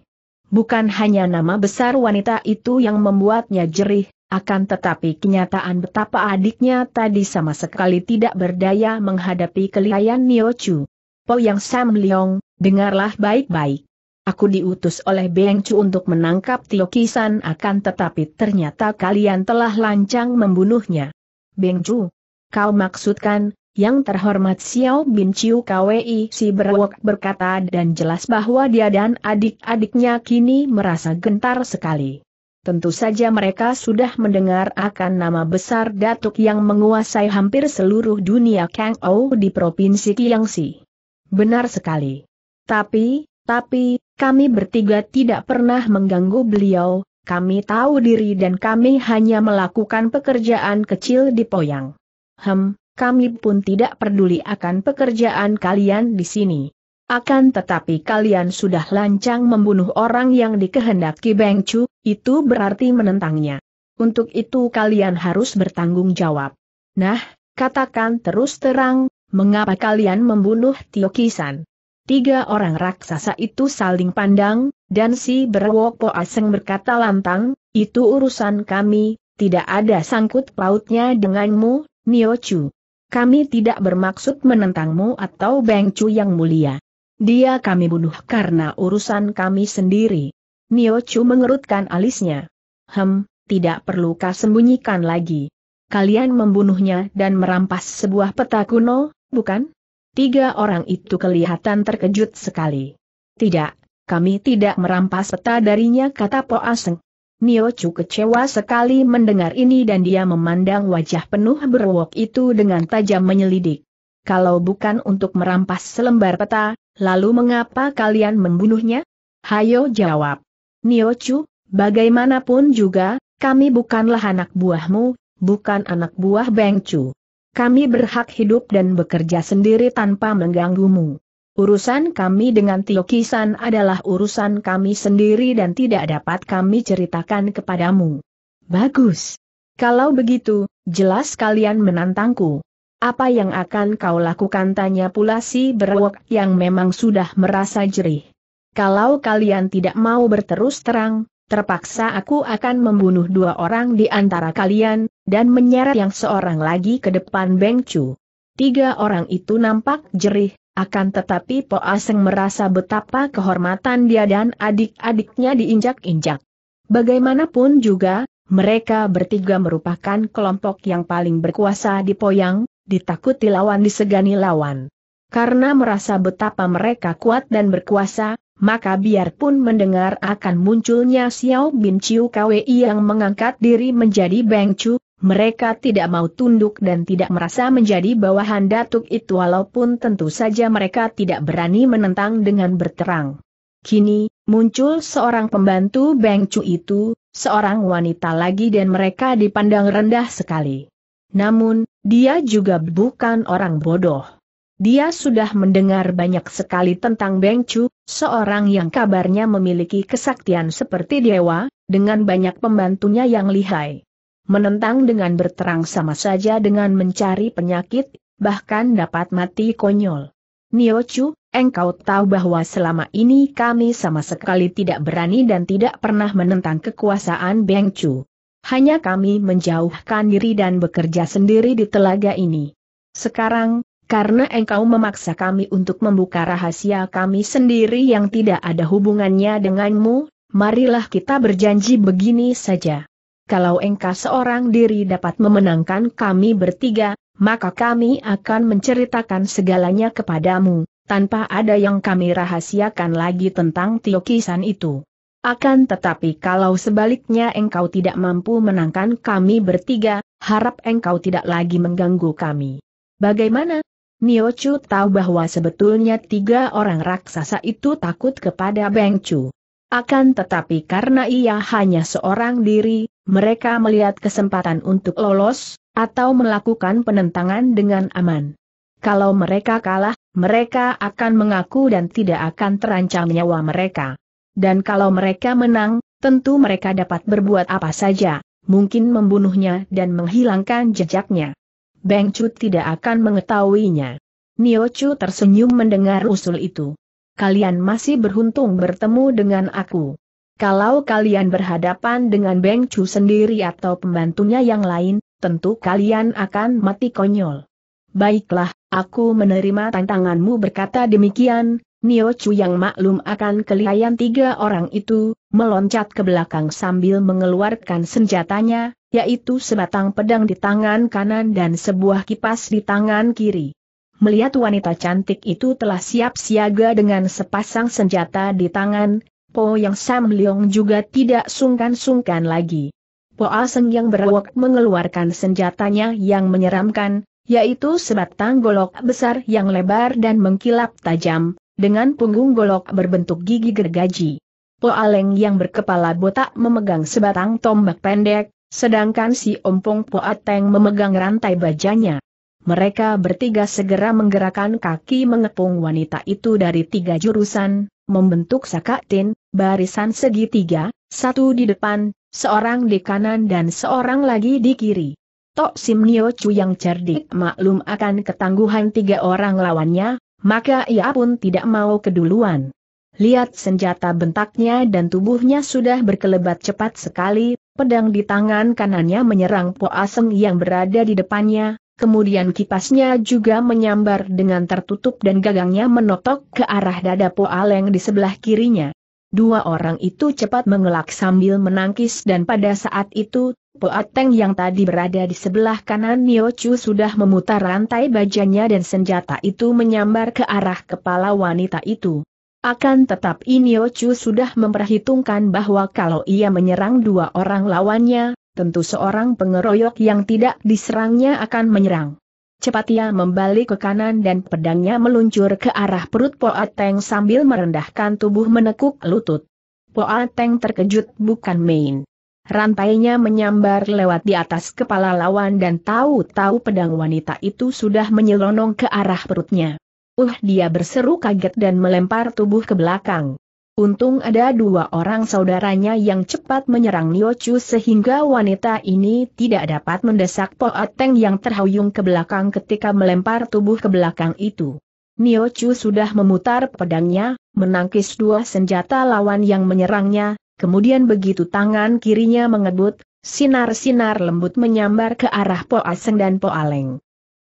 Bukan hanya nama besar wanita itu yang membuatnya jerih, akan tetapi kenyataan betapa adiknya tadi sama sekali tidak berdaya menghadapi kelihayan Nio Chu. Po Yang Sam Leong, dengarlah baik-baik. Aku diutus oleh Beng Chu untuk menangkap Tio Kisan akan tetapi ternyata kalian telah lancang membunuhnya. Beng Chu, kau maksudkan, yang terhormat Xiao Bin Chiu KWI si berwok berkata dan jelas bahwa dia dan adik-adiknya kini merasa gentar sekali. Tentu saja mereka sudah mendengar akan nama besar Datuk yang menguasai hampir seluruh dunia Kang Ou di Provinsi Kiangsi. Benar sekali. Tapi, tapi, kami bertiga tidak pernah mengganggu beliau, kami tahu diri dan kami hanya melakukan pekerjaan kecil di Poyang. Hem, kami pun tidak peduli akan pekerjaan kalian di sini. Akan tetapi kalian sudah lancang membunuh orang yang dikehendaki Beng Chu, itu berarti menentangnya. Untuk itu kalian harus bertanggung jawab. Nah, katakan terus terang, mengapa kalian membunuh Tio Kisan? Tiga orang raksasa itu saling pandang, dan si berwok Aseng berkata lantang, itu urusan kami, tidak ada sangkut pautnya denganmu, Niochu. Kami tidak bermaksud menentangmu atau Bengcu yang mulia. Dia kami bunuh karena urusan kami sendiri. Niochu mengerutkan alisnya. Hem, tidak perlu kau sembunyikan lagi. Kalian membunuhnya dan merampas sebuah peta kuno, bukan? Tiga orang itu kelihatan terkejut sekali. Tidak, kami tidak merampas peta darinya kata Po Aseng. Nio Chu kecewa sekali mendengar ini dan dia memandang wajah penuh berwok itu dengan tajam menyelidik. Kalau bukan untuk merampas selembar peta, lalu mengapa kalian membunuhnya? Hayo jawab. Nio Chu, bagaimanapun juga, kami bukanlah anak buahmu, bukan anak buah Beng Chu. Kami berhak hidup dan bekerja sendiri tanpa mengganggumu. Urusan kami dengan Tio Kisan adalah urusan kami sendiri dan tidak dapat kami ceritakan kepadamu. Bagus. Kalau begitu, jelas kalian menantangku. Apa yang akan kau lakukan tanya pula si berwok yang memang sudah merasa jerih. Kalau kalian tidak mau berterus terang, terpaksa aku akan membunuh dua orang di antara kalian, dan menyeret yang seorang lagi ke depan Beng Chu. Tiga orang itu nampak jerih, akan tetapi Po Aseng merasa betapa kehormatan dia dan adik-adiknya diinjak-injak. Bagaimanapun juga, mereka bertiga merupakan kelompok yang paling berkuasa di Poyang, ditakuti lawan disegani lawan. Karena merasa betapa mereka kuat dan berkuasa, maka biarpun mendengar akan munculnya Xiao Bin Chiu Kwe yang mengangkat diri menjadi Beng Chu, mereka tidak mau tunduk dan tidak merasa menjadi bawahan datuk itu walaupun tentu saja mereka tidak berani menentang dengan berterang. Kini, muncul seorang pembantu Beng Chu itu, seorang wanita lagi dan mereka dipandang rendah sekali. Namun, dia juga bukan orang bodoh. Dia sudah mendengar banyak sekali tentang Beng Chu, seorang yang kabarnya memiliki kesaktian seperti dewa, dengan banyak pembantunya yang lihai. Menentang dengan berterang sama saja dengan mencari penyakit, bahkan dapat mati konyol. Nio Chu, engkau tahu bahwa selama ini kami sama sekali tidak berani dan tidak pernah menentang kekuasaan Beng Chu. Hanya kami menjauhkan diri dan bekerja sendiri di telaga ini. Sekarang, karena engkau memaksa kami untuk membuka rahasia kami sendiri yang tidak ada hubungannya denganmu, marilah kita berjanji begini saja. Kalau engkau seorang diri dapat memenangkan kami bertiga, maka kami akan menceritakan segalanya kepadamu, tanpa ada yang kami rahasiakan lagi tentang tiokisan itu. Akan tetapi kalau sebaliknya engkau tidak mampu menangkan kami bertiga, harap engkau tidak lagi mengganggu kami. Bagaimana? Nio Chu tahu bahwa sebetulnya tiga orang raksasa itu takut kepada Beng Chu. Akan tetapi karena ia hanya seorang diri, mereka melihat kesempatan untuk lolos, atau melakukan penentangan dengan aman. Kalau mereka kalah, mereka akan mengaku dan tidak akan terancam nyawa mereka. Dan kalau mereka menang, tentu mereka dapat berbuat apa saja, mungkin membunuhnya dan menghilangkan jejaknya. Beng Chu tidak akan mengetahuinya. Nio Chu tersenyum mendengar usul itu. Kalian masih beruntung bertemu dengan aku. Kalau kalian berhadapan dengan Beng Chu sendiri atau pembantunya yang lain, tentu kalian akan mati konyol. Baiklah, aku menerima tantanganmu berkata demikian, Nio Chu yang maklum akan kelihayan tiga orang itu, meloncat ke belakang sambil mengeluarkan senjatanya, yaitu sebatang pedang di tangan kanan dan sebuah kipas di tangan kiri. Melihat wanita cantik itu telah siap siaga dengan sepasang senjata di tangan, Po Yang Sam Leong juga tidak sungkan-sungkan lagi. Po Aseng yang berwok mengeluarkan senjatanya yang menyeramkan, yaitu sebatang golok besar yang lebar dan mengkilap tajam, dengan punggung golok berbentuk gigi gergaji. Po Aleng yang berkepala botak memegang sebatang tombak pendek, Sedangkan si Ompong Poateng memegang rantai bajanya. Mereka bertiga segera menggerakkan kaki mengepung wanita itu dari tiga jurusan, membentuk sakatin, barisan segitiga, satu di depan, seorang di kanan dan seorang lagi di kiri. Tok Sim Nio Chu yang cerdik maklum akan ketangguhan tiga orang lawannya, maka ia pun tidak mau keduluan. Lihat senjata bentaknya dan tubuhnya sudah berkelebat cepat sekali, pedang di tangan kanannya menyerang Po Aseng yang berada di depannya, kemudian kipasnya juga menyambar dengan tertutup dan gagangnya menotok ke arah dada Po Aleng di sebelah kirinya. Dua orang itu cepat mengelak sambil menangkis dan pada saat itu, Po Ateng yang tadi berada di sebelah kanan Nio Chu sudah memutar rantai bajanya dan senjata itu menyambar ke arah kepala wanita itu. Akan tetap Inyo Chu sudah memperhitungkan bahwa kalau ia menyerang dua orang lawannya, tentu seorang pengeroyok yang tidak diserangnya akan menyerang. Cepat ia membalik ke kanan dan pedangnya meluncur ke arah perut Poateng sambil merendahkan tubuh menekuk lutut. Poateng terkejut bukan main. Rantainya menyambar lewat di atas kepala lawan dan tahu-tahu pedang wanita itu sudah menyelonong ke arah perutnya. Uh dia berseru kaget dan melempar tubuh ke belakang. Untung ada dua orang saudaranya yang cepat menyerang Chu sehingga wanita ini tidak dapat mendesak Po Poateng yang terhuyung ke belakang ketika melempar tubuh ke belakang itu. Chu sudah memutar pedangnya, menangkis dua senjata lawan yang menyerangnya, kemudian begitu tangan kirinya mengebut, sinar-sinar lembut menyambar ke arah Po Aseng dan Po Poaleng.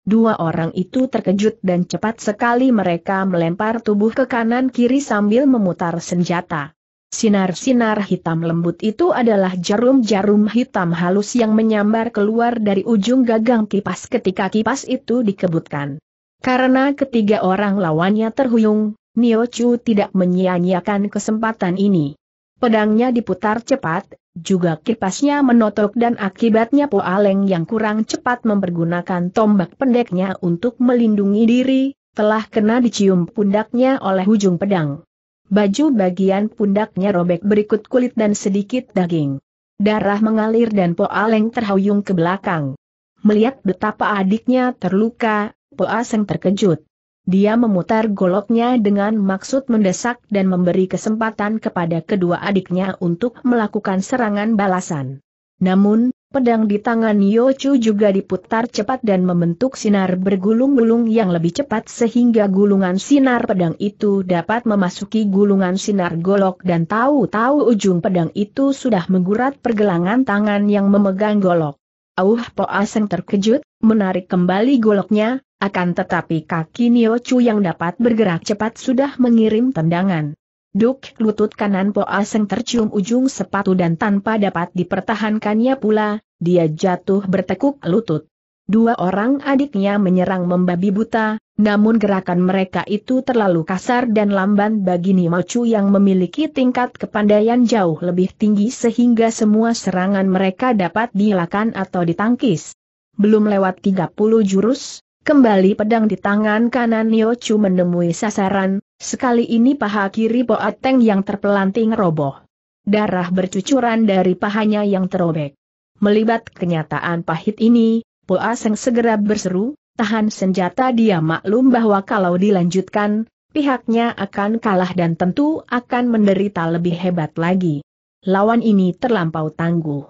Dua orang itu terkejut dan cepat sekali mereka melempar tubuh ke kanan-kiri sambil memutar senjata. Sinar-sinar hitam lembut itu adalah jarum-jarum hitam halus yang menyambar keluar dari ujung gagang kipas ketika kipas itu dikebutkan. Karena ketiga orang lawannya terhuyung, Niochu tidak menyia-nyiakan kesempatan ini. Pedangnya diputar cepat, juga kipasnya menotok dan akibatnya Po Aleng yang kurang cepat mempergunakan tombak pendeknya untuk melindungi diri, telah kena dicium pundaknya oleh ujung pedang. Baju bagian pundaknya robek berikut kulit dan sedikit daging. Darah mengalir dan Po Aleng terhuyung ke belakang. Melihat betapa adiknya terluka, Po Aseng terkejut. Dia memutar goloknya dengan maksud mendesak dan memberi kesempatan kepada kedua adiknya untuk melakukan serangan balasan. Namun, pedang di tangan Yochu juga diputar cepat dan membentuk sinar bergulung-gulung yang lebih cepat sehingga gulungan sinar pedang itu dapat memasuki gulungan sinar golok dan tahu-tahu ujung pedang itu sudah menggurat pergelangan tangan yang memegang golok. Auh Po Aseng terkejut, menarik kembali goloknya, akan tetapi kaki Nio Chu yang dapat bergerak cepat sudah mengirim tendangan. Duk lutut kanan Po Aseng tercium ujung sepatu dan tanpa dapat dipertahankannya pula, dia jatuh bertekuk lutut. Dua orang adiknya menyerang membabi buta, namun gerakan mereka itu terlalu kasar dan lamban bagi Nio Chu yang memiliki tingkat kepandaian jauh lebih tinggi sehingga semua serangan mereka dapat dilakukan atau ditangkis. Belum lewat 30 jurus, Kembali pedang di tangan kanan Niochu menemui sasaran, sekali ini paha kiri Poateng yang terpelanting roboh. Darah bercucuran dari pahanya yang terobek. Melibat kenyataan pahit ini, Boaseng segera berseru, tahan senjata dia maklum bahwa kalau dilanjutkan, pihaknya akan kalah dan tentu akan menderita lebih hebat lagi. Lawan ini terlampau tangguh.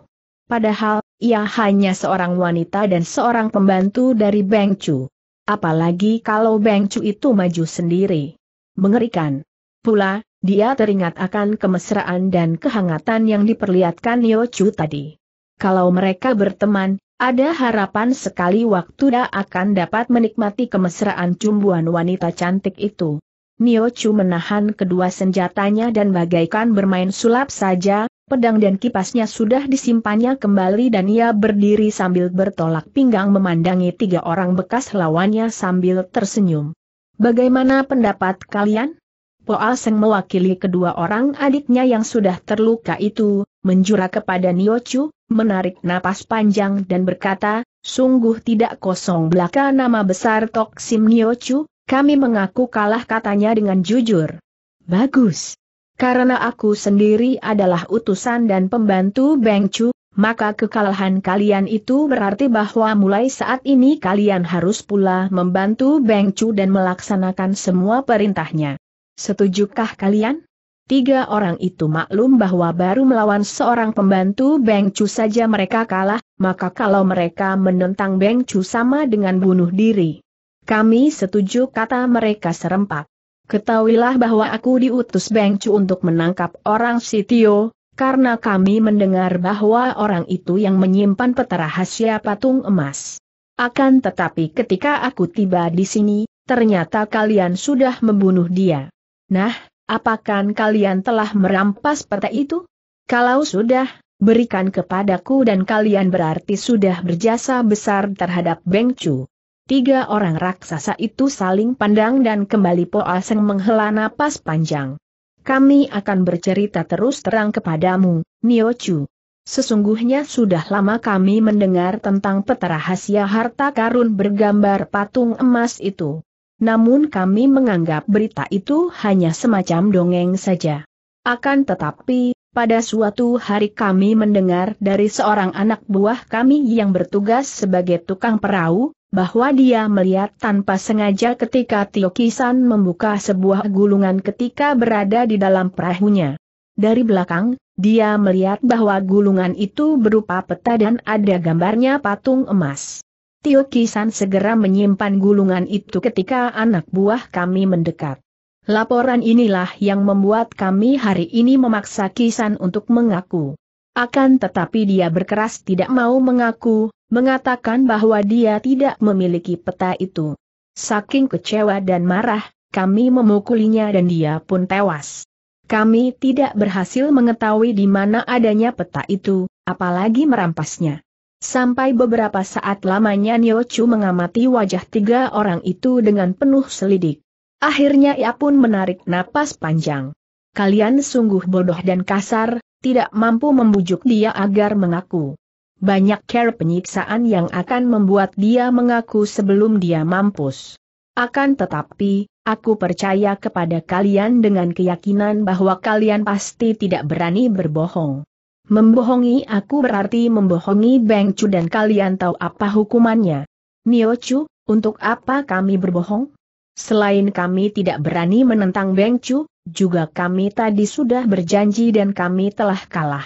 Padahal, ia hanya seorang wanita dan seorang pembantu dari Beng Chu. Apalagi kalau Beng Chu itu maju sendiri. Mengerikan. Pula, dia teringat akan kemesraan dan kehangatan yang diperlihatkan Yo Chu tadi. Kalau mereka berteman, ada harapan sekali waktu dia akan dapat menikmati kemesraan cumbuan wanita cantik itu. Nio Chu menahan kedua senjatanya dan bagaikan bermain sulap saja, pedang dan kipasnya sudah disimpannya kembali dan ia berdiri sambil bertolak pinggang memandangi tiga orang bekas lawannya sambil tersenyum. Bagaimana pendapat kalian? Poal Seng mewakili kedua orang adiknya yang sudah terluka itu, menjura kepada Chu, menarik napas panjang dan berkata, sungguh tidak kosong belaka nama besar Tok Toksim Chu. kami mengaku kalah katanya dengan jujur. Bagus. Karena aku sendiri adalah utusan dan pembantu Beng Chu, maka kekalahan kalian itu berarti bahwa mulai saat ini kalian harus pula membantu Beng Chu dan melaksanakan semua perintahnya. Setujukah kalian? Tiga orang itu maklum bahwa baru melawan seorang pembantu Beng Chu saja mereka kalah, maka kalau mereka menentang Beng Chu sama dengan bunuh diri. Kami setuju kata mereka serempak. Ketahuilah bahwa aku diutus Bengcu untuk menangkap orang Sitio, karena kami mendengar bahwa orang itu yang menyimpan peta rahasia patung emas. Akan tetapi ketika aku tiba di sini, ternyata kalian sudah membunuh dia. Nah, apakah kalian telah merampas peta itu? Kalau sudah, berikan kepadaku dan kalian berarti sudah berjasa besar terhadap Bengcu. Tiga orang raksasa itu saling pandang dan kembali Po Aseng menghela napas panjang. Kami akan bercerita terus terang kepadamu, Nio Chu. Sesungguhnya sudah lama kami mendengar tentang peta rahasia harta karun bergambar patung emas itu. Namun kami menganggap berita itu hanya semacam dongeng saja. Akan tetapi, pada suatu hari kami mendengar dari seorang anak buah kami yang bertugas sebagai tukang perahu, bahwa dia melihat tanpa sengaja ketika Tio Kisan membuka sebuah gulungan ketika berada di dalam perahunya. Dari belakang, dia melihat bahwa gulungan itu berupa peta dan ada gambarnya patung emas. Tio Kisan segera menyimpan gulungan itu ketika anak buah kami mendekat. Laporan inilah yang membuat kami hari ini memaksa Kisan untuk mengaku. Akan tetapi dia berkeras tidak mau mengaku, mengatakan bahwa dia tidak memiliki peta itu. Saking kecewa dan marah, kami memukulinya dan dia pun tewas. Kami tidak berhasil mengetahui di mana adanya peta itu, apalagi merampasnya. Sampai beberapa saat lamanya Chu mengamati wajah tiga orang itu dengan penuh selidik. Akhirnya ia pun menarik napas panjang. Kalian sungguh bodoh dan kasar, tidak mampu membujuk dia agar mengaku. Banyak care penyiksaan yang akan membuat dia mengaku sebelum dia mampus. Akan tetapi, aku percaya kepada kalian dengan keyakinan bahwa kalian pasti tidak berani berbohong. Membohongi aku berarti membohongi Beng Chu dan kalian tahu apa hukumannya. Nio Chu, untuk apa kami berbohong? Selain kami tidak berani menentang Beng Chu, juga kami tadi sudah berjanji dan kami telah kalah.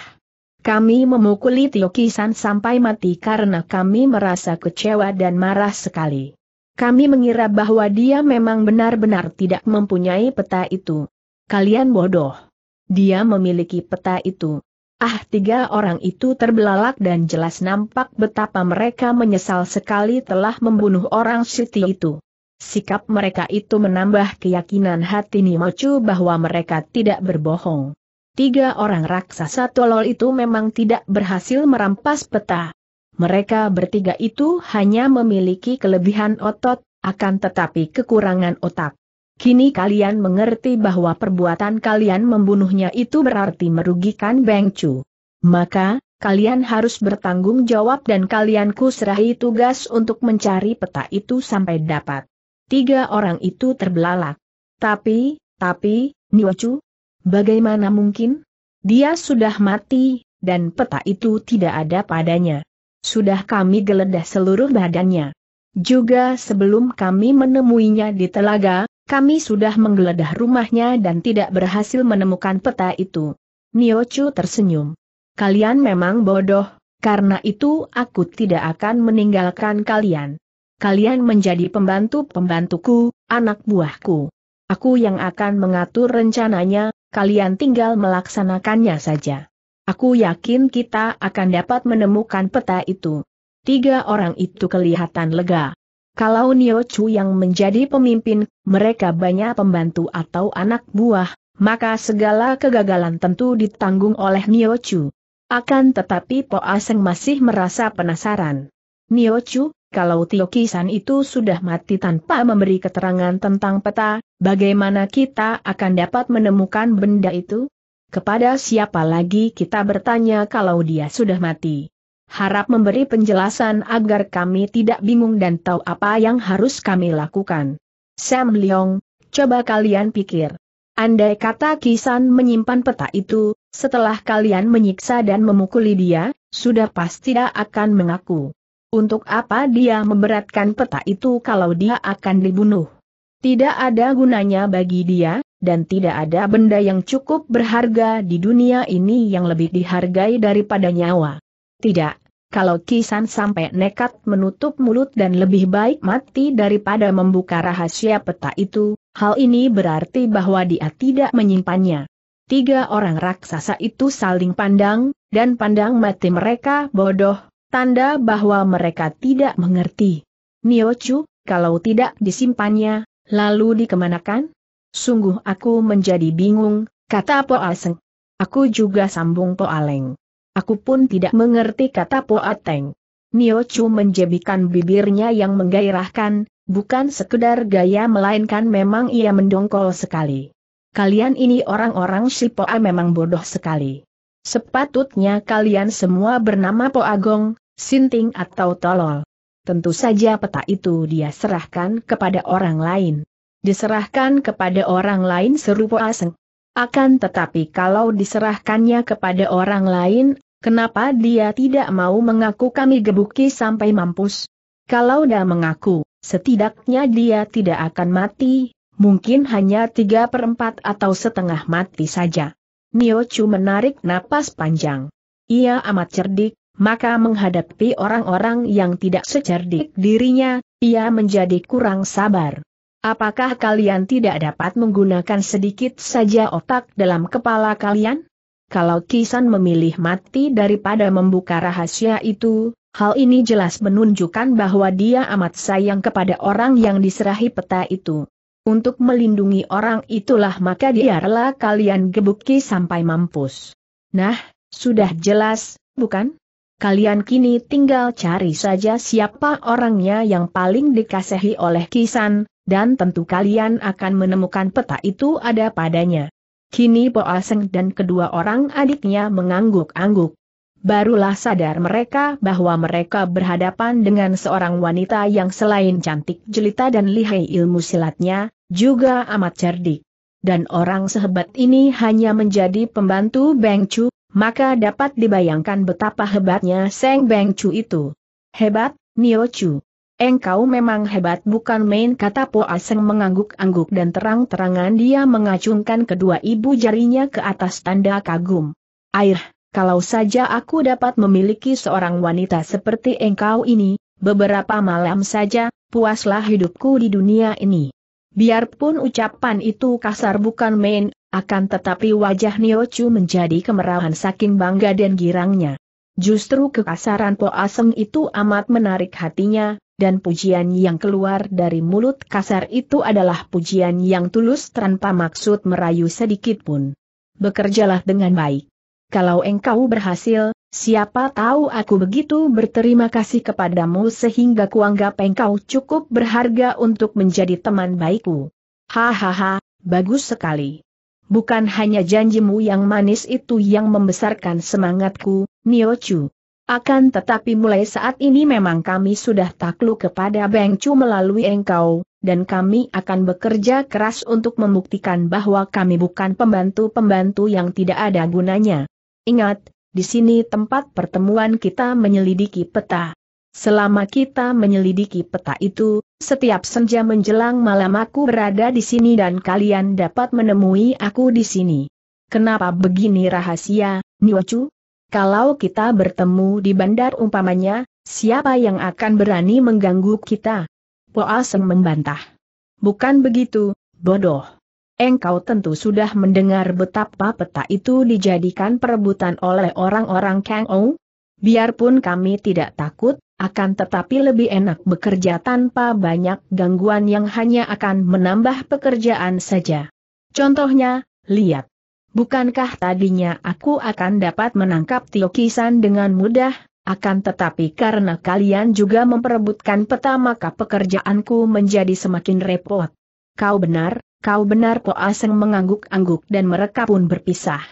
Kami memukuli Tio Kisan sampai mati karena kami merasa kecewa dan marah sekali. Kami mengira bahwa dia memang benar-benar tidak mempunyai peta itu. Kalian bodoh. Dia memiliki peta itu. Ah tiga orang itu terbelalak dan jelas nampak betapa mereka menyesal sekali telah membunuh orang Siti itu. Sikap mereka itu menambah keyakinan hati Nimochu bahwa mereka tidak berbohong. Tiga orang raksasa tolol itu memang tidak berhasil merampas peta. Mereka bertiga itu hanya memiliki kelebihan otot, akan tetapi kekurangan otak. Kini kalian mengerti bahwa perbuatan kalian membunuhnya itu berarti merugikan Beng Chu. Maka, kalian harus bertanggung jawab dan kalian kuserahi tugas untuk mencari peta itu sampai dapat. Tiga orang itu terbelalak. Tapi, tapi, Niwacu? Bagaimana mungkin? Dia sudah mati, dan peta itu tidak ada padanya. Sudah kami geledah seluruh badannya. Juga sebelum kami menemuinya di telaga, kami sudah menggeledah rumahnya dan tidak berhasil menemukan peta itu. Niochu tersenyum. Kalian memang bodoh, karena itu aku tidak akan meninggalkan kalian kalian menjadi pembantu-pembantuku, anak buahku. Aku yang akan mengatur rencananya, kalian tinggal melaksanakannya saja. Aku yakin kita akan dapat menemukan peta itu. Tiga orang itu kelihatan lega. Kalau Nio Chu yang menjadi pemimpin, mereka banyak pembantu atau anak buah, maka segala kegagalan tentu ditanggung oleh Nio Chu. Akan tetapi Po Aseng masih merasa penasaran. Nio Chu, kalau Tio Kisan itu sudah mati tanpa memberi keterangan tentang peta, bagaimana kita akan dapat menemukan benda itu? Kepada siapa lagi kita bertanya kalau dia sudah mati? Harap memberi penjelasan agar kami tidak bingung dan tahu apa yang harus kami lakukan. Sam Leong, coba kalian pikir. Andai kata Kisan menyimpan peta itu, setelah kalian menyiksa dan memukuli dia, sudah pasti dia akan mengaku. Untuk apa dia memberatkan peta itu kalau dia akan dibunuh? Tidak ada gunanya bagi dia, dan tidak ada benda yang cukup berharga di dunia ini yang lebih dihargai daripada nyawa. Tidak, kalau Kisan sampai nekat menutup mulut dan lebih baik mati daripada membuka rahasia peta itu, hal ini berarti bahwa dia tidak menyimpannya. Tiga orang raksasa itu saling pandang, dan pandang mati mereka bodoh, Tanda bahwa mereka tidak mengerti. Niochu, kalau tidak disimpannya, lalu dikemanakan? Sungguh aku menjadi bingung, kata Po Poaseng. Aku juga sambung Po Poaleng. Aku pun tidak mengerti kata Po Poateng. Niochu menjebikan bibirnya yang menggairahkan, bukan sekedar gaya melainkan memang ia mendongkol sekali. Kalian ini orang-orang Shipoa memang bodoh sekali. Sepatutnya kalian semua bernama Po Agong, Sinting atau Tolol. Tentu saja peta itu dia serahkan kepada orang lain. Diserahkan kepada orang lain seru asing. Akan tetapi kalau diserahkannya kepada orang lain, kenapa dia tidak mau mengaku kami gebuki sampai mampus? Kalau dia mengaku, setidaknya dia tidak akan mati, mungkin hanya tiga perempat atau setengah mati saja. Niochu menarik napas panjang. Ia amat cerdik, maka menghadapi orang-orang yang tidak secerdik dirinya, ia menjadi kurang sabar. Apakah kalian tidak dapat menggunakan sedikit saja otak dalam kepala kalian? Kalau Kisan memilih mati daripada membuka rahasia itu, hal ini jelas menunjukkan bahwa dia amat sayang kepada orang yang diserahi peta itu untuk melindungi orang itulah maka diarlah kalian gebuki sampai mampus. Nah, sudah jelas, bukan? Kalian kini tinggal cari saja siapa orangnya yang paling dikasihi oleh Kisan, dan tentu kalian akan menemukan peta itu ada padanya. Kini Poaseng dan kedua orang adiknya mengangguk-angguk. Barulah sadar mereka bahwa mereka berhadapan dengan seorang wanita yang selain cantik jelita dan lihai ilmu silatnya, juga amat cerdik. Dan orang sehebat ini hanya menjadi pembantu Beng Chu, maka dapat dibayangkan betapa hebatnya Seng Beng Chu itu. Hebat, Nio Chu. Engkau memang hebat bukan main kata Po Aseng mengangguk-angguk dan terang-terangan dia mengacungkan kedua ibu jarinya ke atas tanda kagum. Air, kalau saja aku dapat memiliki seorang wanita seperti engkau ini, beberapa malam saja, puaslah hidupku di dunia ini. Biarpun ucapan itu kasar bukan main, akan tetapi wajah Niochu menjadi kemerahan saking bangga dan girangnya. Justru kekasaran Po Aseng itu amat menarik hatinya, dan pujian yang keluar dari mulut kasar itu adalah pujian yang tulus tanpa maksud merayu sedikitpun. Bekerjalah dengan baik kalau engkau berhasil, siapa tahu aku begitu berterima kasih kepadamu sehingga kuanggap engkau cukup berharga untuk menjadi teman baikku. Hahaha, bagus sekali. Bukan hanya janjimu yang manis itu yang membesarkan semangatku, Niochu. Akan tetapi mulai saat ini memang kami sudah takluk kepada Beng Chu melalui engkau, dan kami akan bekerja keras untuk membuktikan bahwa kami bukan pembantu-pembantu yang tidak ada gunanya. Ingat, di sini tempat pertemuan kita menyelidiki peta. Selama kita menyelidiki peta itu, setiap senja menjelang malam aku berada di sini dan kalian dapat menemui aku di sini. Kenapa begini rahasia, Nyocu? Kalau kita bertemu di bandar umpamanya, siapa yang akan berani mengganggu kita? Poasem membantah. Bukan begitu, bodoh. Engkau tentu sudah mendengar betapa peta itu dijadikan perebutan oleh orang-orang Kang Ou. Biarpun kami tidak takut, akan tetapi lebih enak bekerja tanpa banyak gangguan yang hanya akan menambah pekerjaan saja. Contohnya, lihat. Bukankah tadinya aku akan dapat menangkap Tio Kisan dengan mudah, akan tetapi karena kalian juga memperebutkan peta maka pekerjaanku menjadi semakin repot. Kau benar, Kau benar Po Aseng mengangguk-angguk dan mereka pun berpisah.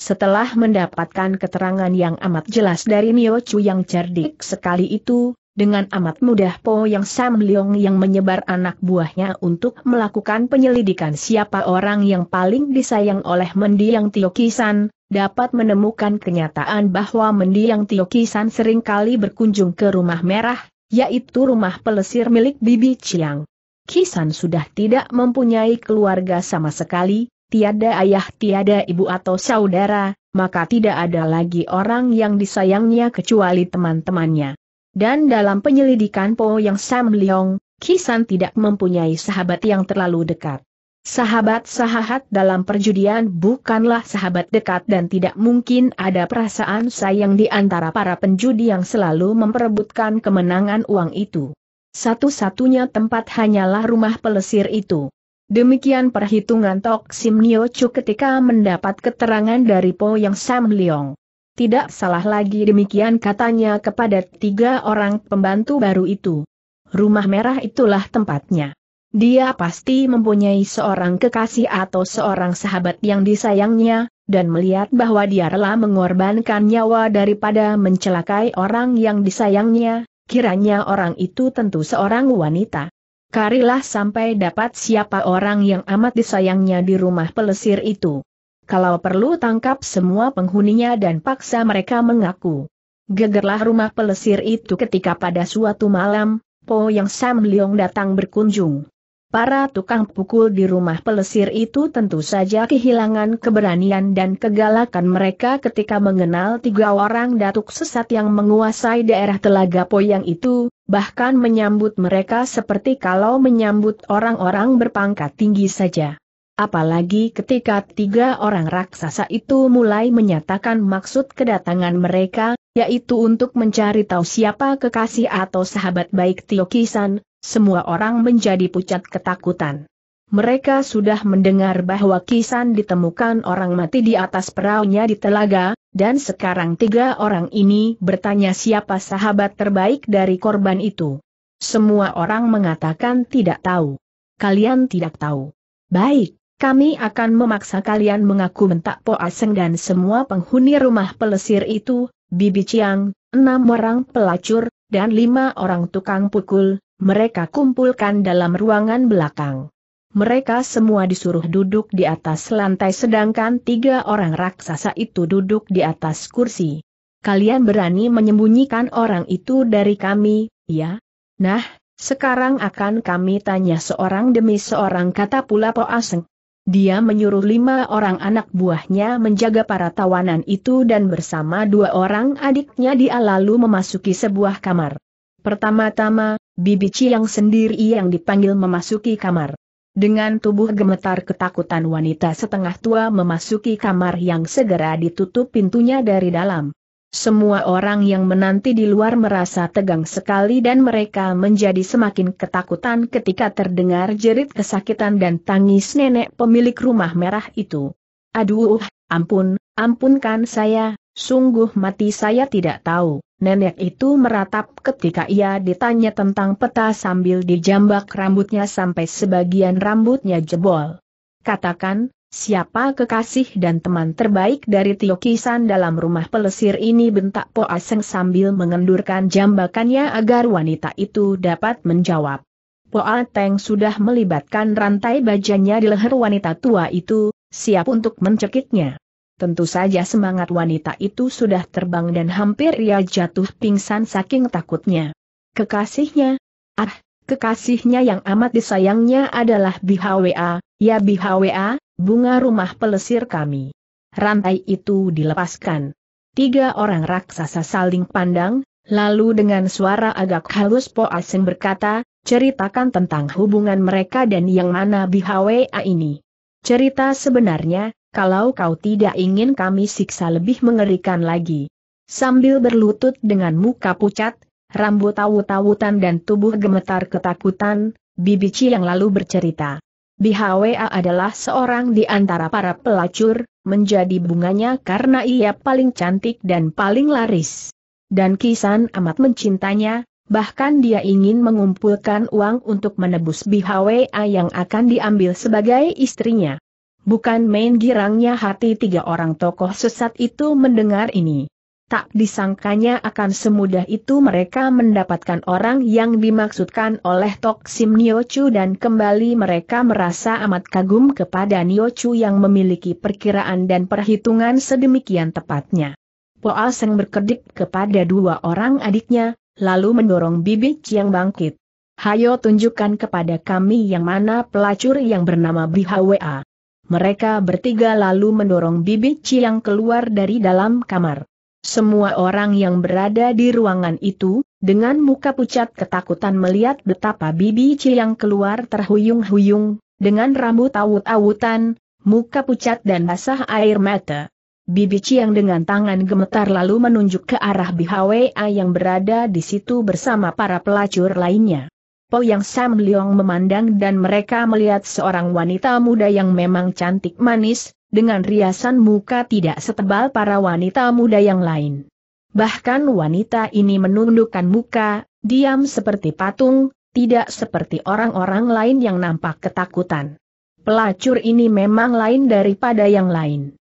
Setelah mendapatkan keterangan yang amat jelas dari Nio Chu yang cerdik sekali itu, dengan amat mudah Po Yang Sam Leong yang menyebar anak buahnya untuk melakukan penyelidikan siapa orang yang paling disayang oleh mendiang Tio Kisan, dapat menemukan kenyataan bahwa mendiang Tio Kisan seringkali berkunjung ke rumah merah, yaitu rumah pelesir milik Bibi Chiang. Kisan sudah tidak mempunyai keluarga sama sekali, tiada ayah tiada ibu atau saudara, maka tidak ada lagi orang yang disayangnya kecuali teman-temannya. Dan dalam penyelidikan Po Yang Sam Leong, Kisan tidak mempunyai sahabat yang terlalu dekat. Sahabat sahabat dalam perjudian bukanlah sahabat dekat dan tidak mungkin ada perasaan sayang di antara para penjudi yang selalu memperebutkan kemenangan uang itu. Satu-satunya tempat hanyalah rumah pelesir itu. Demikian perhitungan Tok Sim Nio Chu ketika mendapat keterangan dari Po Yang Sam Liong. Tidak salah lagi demikian katanya kepada tiga orang pembantu baru itu. Rumah merah itulah tempatnya. Dia pasti mempunyai seorang kekasih atau seorang sahabat yang disayangnya, dan melihat bahwa dia rela mengorbankan nyawa daripada mencelakai orang yang disayangnya, kiranya orang itu tentu seorang wanita. Karilah sampai dapat siapa orang yang amat disayangnya di rumah pelesir itu. Kalau perlu tangkap semua penghuninya dan paksa mereka mengaku. Gegerlah rumah pelesir itu ketika pada suatu malam, Po Yang Sam Leong datang berkunjung. Para tukang pukul di rumah pelesir itu tentu saja kehilangan keberanian dan kegalakan mereka ketika mengenal tiga orang datuk sesat yang menguasai daerah Telaga Poyang itu, bahkan menyambut mereka seperti kalau menyambut orang-orang berpangkat tinggi saja. Apalagi ketika tiga orang raksasa itu mulai menyatakan maksud kedatangan mereka, yaitu untuk mencari tahu siapa kekasih atau sahabat baik Tio Kisan, semua orang menjadi pucat ketakutan. Mereka sudah mendengar bahwa Kisan ditemukan orang mati di atas peraunya di telaga, dan sekarang tiga orang ini bertanya siapa sahabat terbaik dari korban itu. Semua orang mengatakan tidak tahu. Kalian tidak tahu. Baik, kami akan memaksa kalian mengaku mentak Po Aseng dan semua penghuni rumah pelesir itu, Bibi Chiang, enam orang pelacur, dan lima orang tukang pukul, mereka kumpulkan dalam ruangan belakang. Mereka semua disuruh duduk di atas lantai sedangkan tiga orang raksasa itu duduk di atas kursi. Kalian berani menyembunyikan orang itu dari kami, ya? Nah, sekarang akan kami tanya seorang demi seorang kata pula Po Aseng. Dia menyuruh lima orang anak buahnya menjaga para tawanan itu dan bersama dua orang adiknya dia lalu memasuki sebuah kamar. Pertama-tama, Bibi Chiang sendiri yang dipanggil memasuki kamar. Dengan tubuh gemetar ketakutan wanita setengah tua memasuki kamar yang segera ditutup pintunya dari dalam. Semua orang yang menanti di luar merasa tegang sekali dan mereka menjadi semakin ketakutan ketika terdengar jerit kesakitan dan tangis nenek pemilik rumah merah itu. Aduh, ampun, ampunkan saya, sungguh mati saya tidak tahu. Nenek itu meratap ketika ia ditanya tentang peta sambil dijambak rambutnya sampai sebagian rambutnya jebol. Katakan, Siapa kekasih dan teman terbaik dari Tio Kisan dalam rumah pelesir ini bentak Po Aseng sambil mengendurkan jambakannya agar wanita itu dapat menjawab. Po Ateng sudah melibatkan rantai bajanya di leher wanita tua itu, siap untuk mencekiknya. Tentu saja semangat wanita itu sudah terbang dan hampir ia jatuh pingsan saking takutnya. Kekasihnya? Ah, kekasihnya yang amat disayangnya adalah Bihwa, ya Bihwa, bunga rumah pelesir kami. Rantai itu dilepaskan. Tiga orang raksasa saling pandang, lalu dengan suara agak halus Po Asing berkata, ceritakan tentang hubungan mereka dan yang mana BHWA ini. Cerita sebenarnya, kalau kau tidak ingin kami siksa lebih mengerikan lagi. Sambil berlutut dengan muka pucat, rambut tawu-tawutan dan tubuh gemetar ketakutan, Bibici yang lalu bercerita. BHWA adalah seorang di antara para pelacur, menjadi bunganya karena ia paling cantik dan paling laris. Dan Kisan amat mencintanya, bahkan dia ingin mengumpulkan uang untuk menebus BHWA yang akan diambil sebagai istrinya. Bukan main girangnya hati tiga orang tokoh sesat itu mendengar ini tak disangkanya akan semudah itu mereka mendapatkan orang yang dimaksudkan oleh Tok Sim Chu dan kembali mereka merasa amat kagum kepada Chu yang memiliki perkiraan dan perhitungan sedemikian tepatnya. Poa Seng berkedip kepada dua orang adiknya, lalu mendorong Bibi Chiang bangkit. Hayo tunjukkan kepada kami yang mana pelacur yang bernama Bihwa. Mereka bertiga lalu mendorong Bibi Chiang keluar dari dalam kamar. Semua orang yang berada di ruangan itu, dengan muka pucat ketakutan melihat betapa Bibi yang keluar terhuyung-huyung, dengan rambut awut-awutan, muka pucat dan basah air mata. Bibi yang dengan tangan gemetar lalu menunjuk ke arah BHWA yang berada di situ bersama para pelacur lainnya. Po Yang Sam Leong memandang dan mereka melihat seorang wanita muda yang memang cantik manis, dengan riasan muka tidak setebal para wanita muda yang lain. Bahkan wanita ini menundukkan muka, diam seperti patung, tidak seperti orang-orang lain yang nampak ketakutan. Pelacur ini memang lain daripada yang lain.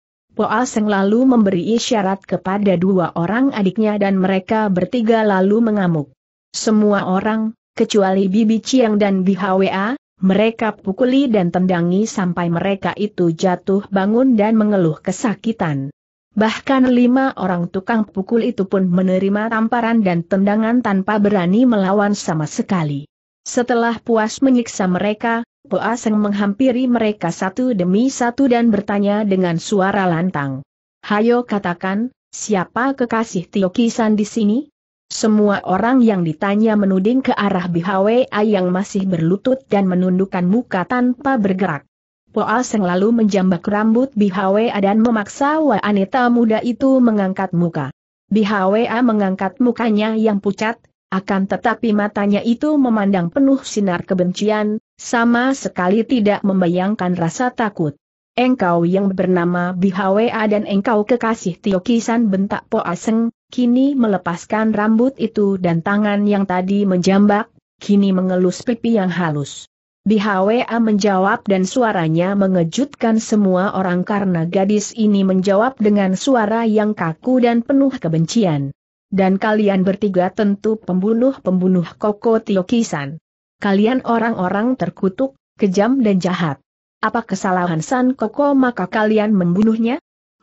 Seng lalu memberi isyarat kepada dua orang adiknya dan mereka bertiga lalu mengamuk. Semua orang, kecuali Bibi Ciang dan Bihwa, mereka pukuli dan tendangi sampai mereka itu jatuh bangun dan mengeluh kesakitan. Bahkan lima orang tukang pukul itu pun menerima tamparan dan tendangan tanpa berani melawan sama sekali. Setelah puas menyiksa mereka, Poaseng menghampiri mereka satu demi satu dan bertanya dengan suara lantang. Hayo katakan, siapa kekasih Tio Kisan di sini? Semua orang yang ditanya menuding ke arah BHWA yang masih berlutut dan menundukkan muka tanpa bergerak. Poa Seng lalu menjambak rambut BHWA dan memaksa wanita muda itu mengangkat muka. BHWA mengangkat mukanya yang pucat, akan tetapi matanya itu memandang penuh sinar kebencian, sama sekali tidak membayangkan rasa takut. Engkau yang bernama BHWA dan engkau kekasih Tio Kisan bentak Poa Seng, kini melepaskan rambut itu dan tangan yang tadi menjambak, kini mengelus pipi yang halus. Bihwa menjawab dan suaranya mengejutkan semua orang karena gadis ini menjawab dengan suara yang kaku dan penuh kebencian. Dan kalian bertiga tentu pembunuh-pembunuh Koko Tiokisan. Kalian orang-orang terkutuk, kejam dan jahat. Apa kesalahan San Koko maka kalian membunuhnya?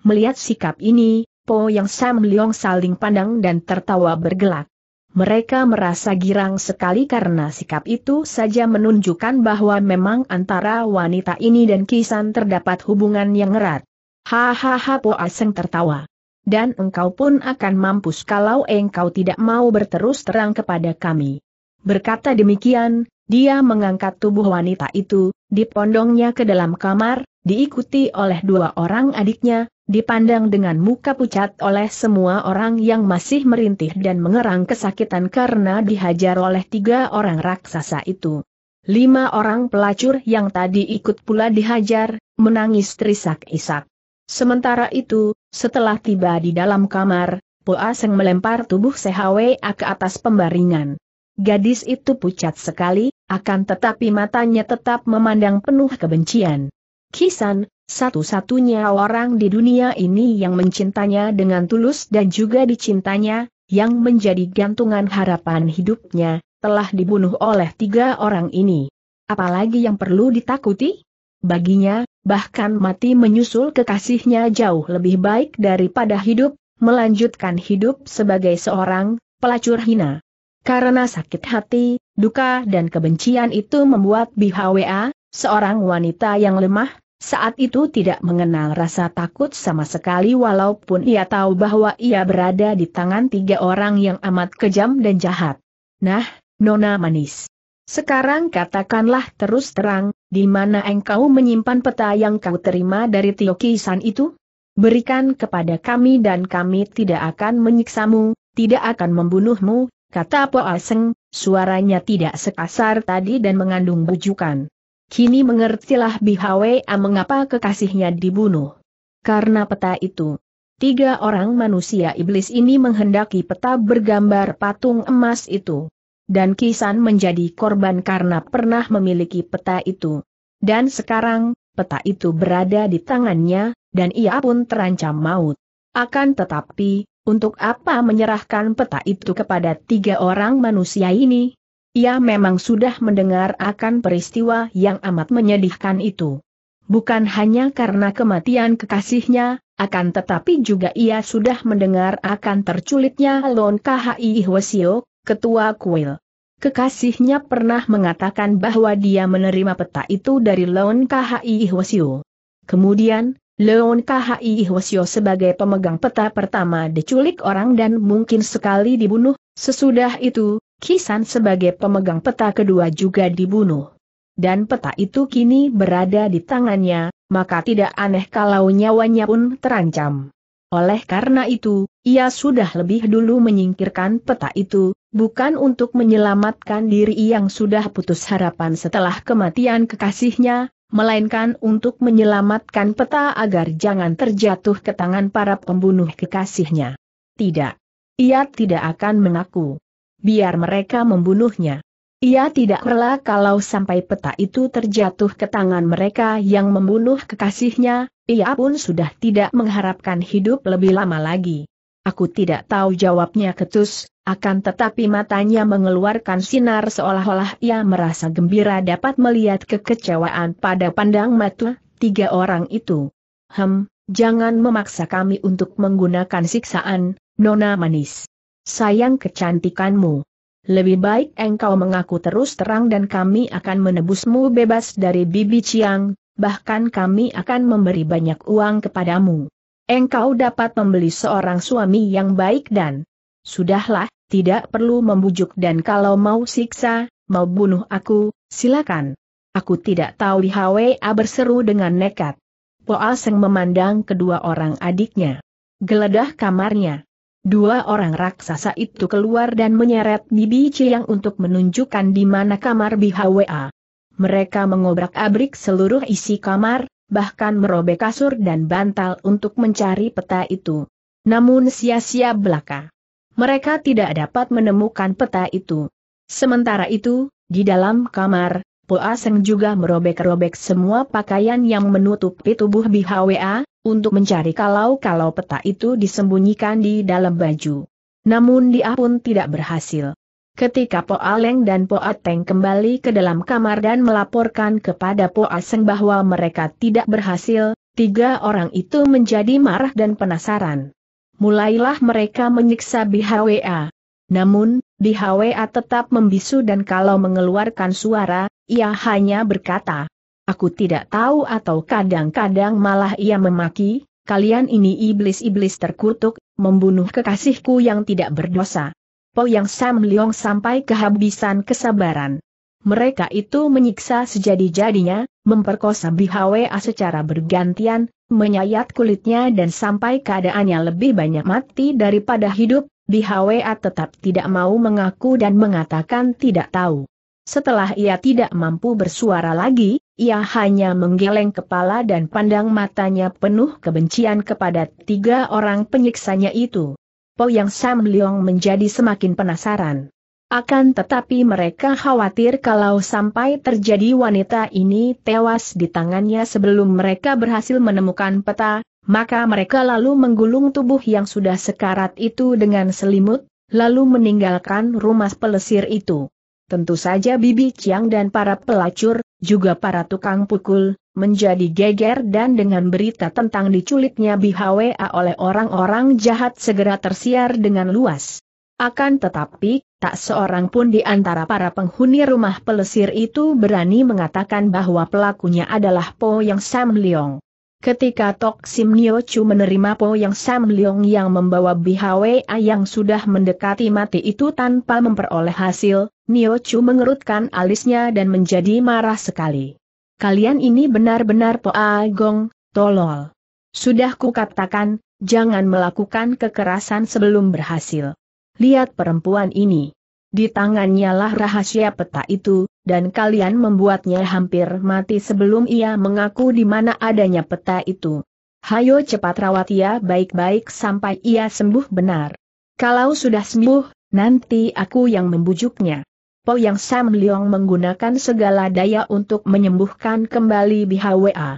Melihat sikap ini, Po Yang Sam Leong saling pandang dan tertawa bergelak. Mereka merasa girang sekali karena sikap itu saja menunjukkan bahwa memang antara wanita ini dan Kisan terdapat hubungan yang erat. Hahaha Po Aseng tertawa. Dan engkau pun akan mampus kalau engkau tidak mau berterus terang kepada kami. Berkata demikian, dia mengangkat tubuh wanita itu, dipondongnya ke dalam kamar, diikuti oleh dua orang adiknya, dipandang dengan muka pucat oleh semua orang yang masih merintih dan mengerang kesakitan karena dihajar oleh tiga orang raksasa itu. Lima orang pelacur yang tadi ikut pula dihajar, menangis terisak-isak. Sementara itu, setelah tiba di dalam kamar, Po Aseng melempar tubuh Sehawe ke atas pembaringan. Gadis itu pucat sekali, akan tetapi matanya tetap memandang penuh kebencian. Kisan, satu-satunya orang di dunia ini yang mencintanya dengan tulus dan juga dicintanya, yang menjadi gantungan harapan hidupnya, telah dibunuh oleh tiga orang ini. Apalagi yang perlu ditakuti? Baginya, bahkan mati menyusul kekasihnya jauh lebih baik daripada hidup, melanjutkan hidup sebagai seorang pelacur hina. Karena sakit hati, duka dan kebencian itu membuat Bihwa, seorang wanita yang lemah, saat itu tidak mengenal rasa takut sama sekali walaupun ia tahu bahwa ia berada di tangan tiga orang yang amat kejam dan jahat. Nah, Nona Manis. Sekarang katakanlah terus terang, di mana engkau menyimpan peta yang kau terima dari Tio Kisan itu? Berikan kepada kami dan kami tidak akan menyiksamu, tidak akan membunuhmu, kata Po Aseng, suaranya tidak sekasar tadi dan mengandung bujukan. Kini mengertilah Bihwa mengapa kekasihnya dibunuh. Karena peta itu. Tiga orang manusia iblis ini menghendaki peta bergambar patung emas itu. Dan Kisan menjadi korban karena pernah memiliki peta itu. Dan sekarang, peta itu berada di tangannya, dan ia pun terancam maut. Akan tetapi, untuk apa menyerahkan peta itu kepada tiga orang manusia ini? Ia memang sudah mendengar akan peristiwa yang amat menyedihkan itu. Bukan hanya karena kematian kekasihnya, akan tetapi juga ia sudah mendengar akan terculitnya Lon KHI Hwasio, ketua kuil. Kekasihnya pernah mengatakan bahwa dia menerima peta itu dari Lon KHI Hwasio. Kemudian, Leon KHI Hwasyo sebagai pemegang peta pertama diculik orang dan mungkin sekali dibunuh, sesudah itu, Kisan sebagai pemegang peta kedua juga dibunuh. Dan peta itu kini berada di tangannya, maka tidak aneh kalau nyawanya pun terancam. Oleh karena itu, ia sudah lebih dulu menyingkirkan peta itu, bukan untuk menyelamatkan diri yang sudah putus harapan setelah kematian kekasihnya, melainkan untuk menyelamatkan peta agar jangan terjatuh ke tangan para pembunuh kekasihnya. Tidak. Ia tidak akan mengaku. Biar mereka membunuhnya. Ia tidak rela kalau sampai peta itu terjatuh ke tangan mereka yang membunuh kekasihnya, ia pun sudah tidak mengharapkan hidup lebih lama lagi. Aku tidak tahu jawabnya ketus, akan tetapi matanya mengeluarkan sinar seolah-olah ia merasa gembira dapat melihat kekecewaan pada pandang mata tiga orang itu. Hem, jangan memaksa kami untuk menggunakan siksaan, Nona Manis. Sayang kecantikanmu. Lebih baik engkau mengaku terus terang dan kami akan menebusmu bebas dari bibi Ciang, bahkan kami akan memberi banyak uang kepadamu. Engkau dapat membeli seorang suami yang baik dan... Sudahlah, tidak perlu membujuk dan kalau mau siksa, mau bunuh aku, silakan. Aku tidak tahu Hwa berseru dengan nekat. Poa Seng memandang kedua orang adiknya. Geledah kamarnya. Dua orang raksasa itu keluar dan menyeret Bibi Ciyang untuk menunjukkan di mana kamar Bihwa. Mereka mengobrak-abrik seluruh isi kamar, bahkan merobek kasur dan bantal untuk mencari peta itu. Namun sia-sia belaka mereka tidak dapat menemukan peta itu. Sementara itu, di dalam kamar, Po Aseng juga merobek-robek semua pakaian yang menutupi tubuh BHWA, untuk mencari kalau-kalau peta itu disembunyikan di dalam baju. Namun dia pun tidak berhasil. Ketika Po Aleng dan Po Ateng kembali ke dalam kamar dan melaporkan kepada Po Aseng bahwa mereka tidak berhasil, tiga orang itu menjadi marah dan penasaran mulailah mereka menyiksa BHWA. Namun, BHWA tetap membisu dan kalau mengeluarkan suara, ia hanya berkata, Aku tidak tahu atau kadang-kadang malah ia memaki, kalian ini iblis-iblis terkutuk, membunuh kekasihku yang tidak berdosa. Po Yang Sam Leong sampai kehabisan kesabaran. Mereka itu menyiksa sejadi-jadinya, memperkosa BHWA secara bergantian, menyayat kulitnya dan sampai keadaannya lebih banyak mati daripada hidup, BHWA tetap tidak mau mengaku dan mengatakan tidak tahu. Setelah ia tidak mampu bersuara lagi, ia hanya menggeleng kepala dan pandang matanya penuh kebencian kepada tiga orang penyiksanya itu. Po Yang Sam Leong menjadi semakin penasaran. Akan tetapi mereka khawatir kalau sampai terjadi wanita ini tewas di tangannya sebelum mereka berhasil menemukan peta, maka mereka lalu menggulung tubuh yang sudah sekarat itu dengan selimut, lalu meninggalkan rumah pelesir itu. Tentu saja Bibi Chiang dan para pelacur, juga para tukang pukul, menjadi geger dan dengan berita tentang diculiknya Bihawa oleh orang-orang jahat segera tersiar dengan luas. Akan tetapi, tak seorang pun di antara para penghuni rumah pelesir itu berani mengatakan bahwa pelakunya adalah Po Yang Sam Leong. Ketika Tok Sim Nio Chu menerima Po Yang Sam Leong yang membawa A yang sudah mendekati mati itu tanpa memperoleh hasil, Nio Chu mengerutkan alisnya dan menjadi marah sekali. Kalian ini benar-benar Po Agong, tolol. Sudah kukatakan, jangan melakukan kekerasan sebelum berhasil lihat perempuan ini. Di tangannya lah rahasia peta itu, dan kalian membuatnya hampir mati sebelum ia mengaku di mana adanya peta itu. Hayo cepat rawat ia baik-baik sampai ia sembuh benar. Kalau sudah sembuh, nanti aku yang membujuknya. Po Yang Sam Leong menggunakan segala daya untuk menyembuhkan kembali BHWA.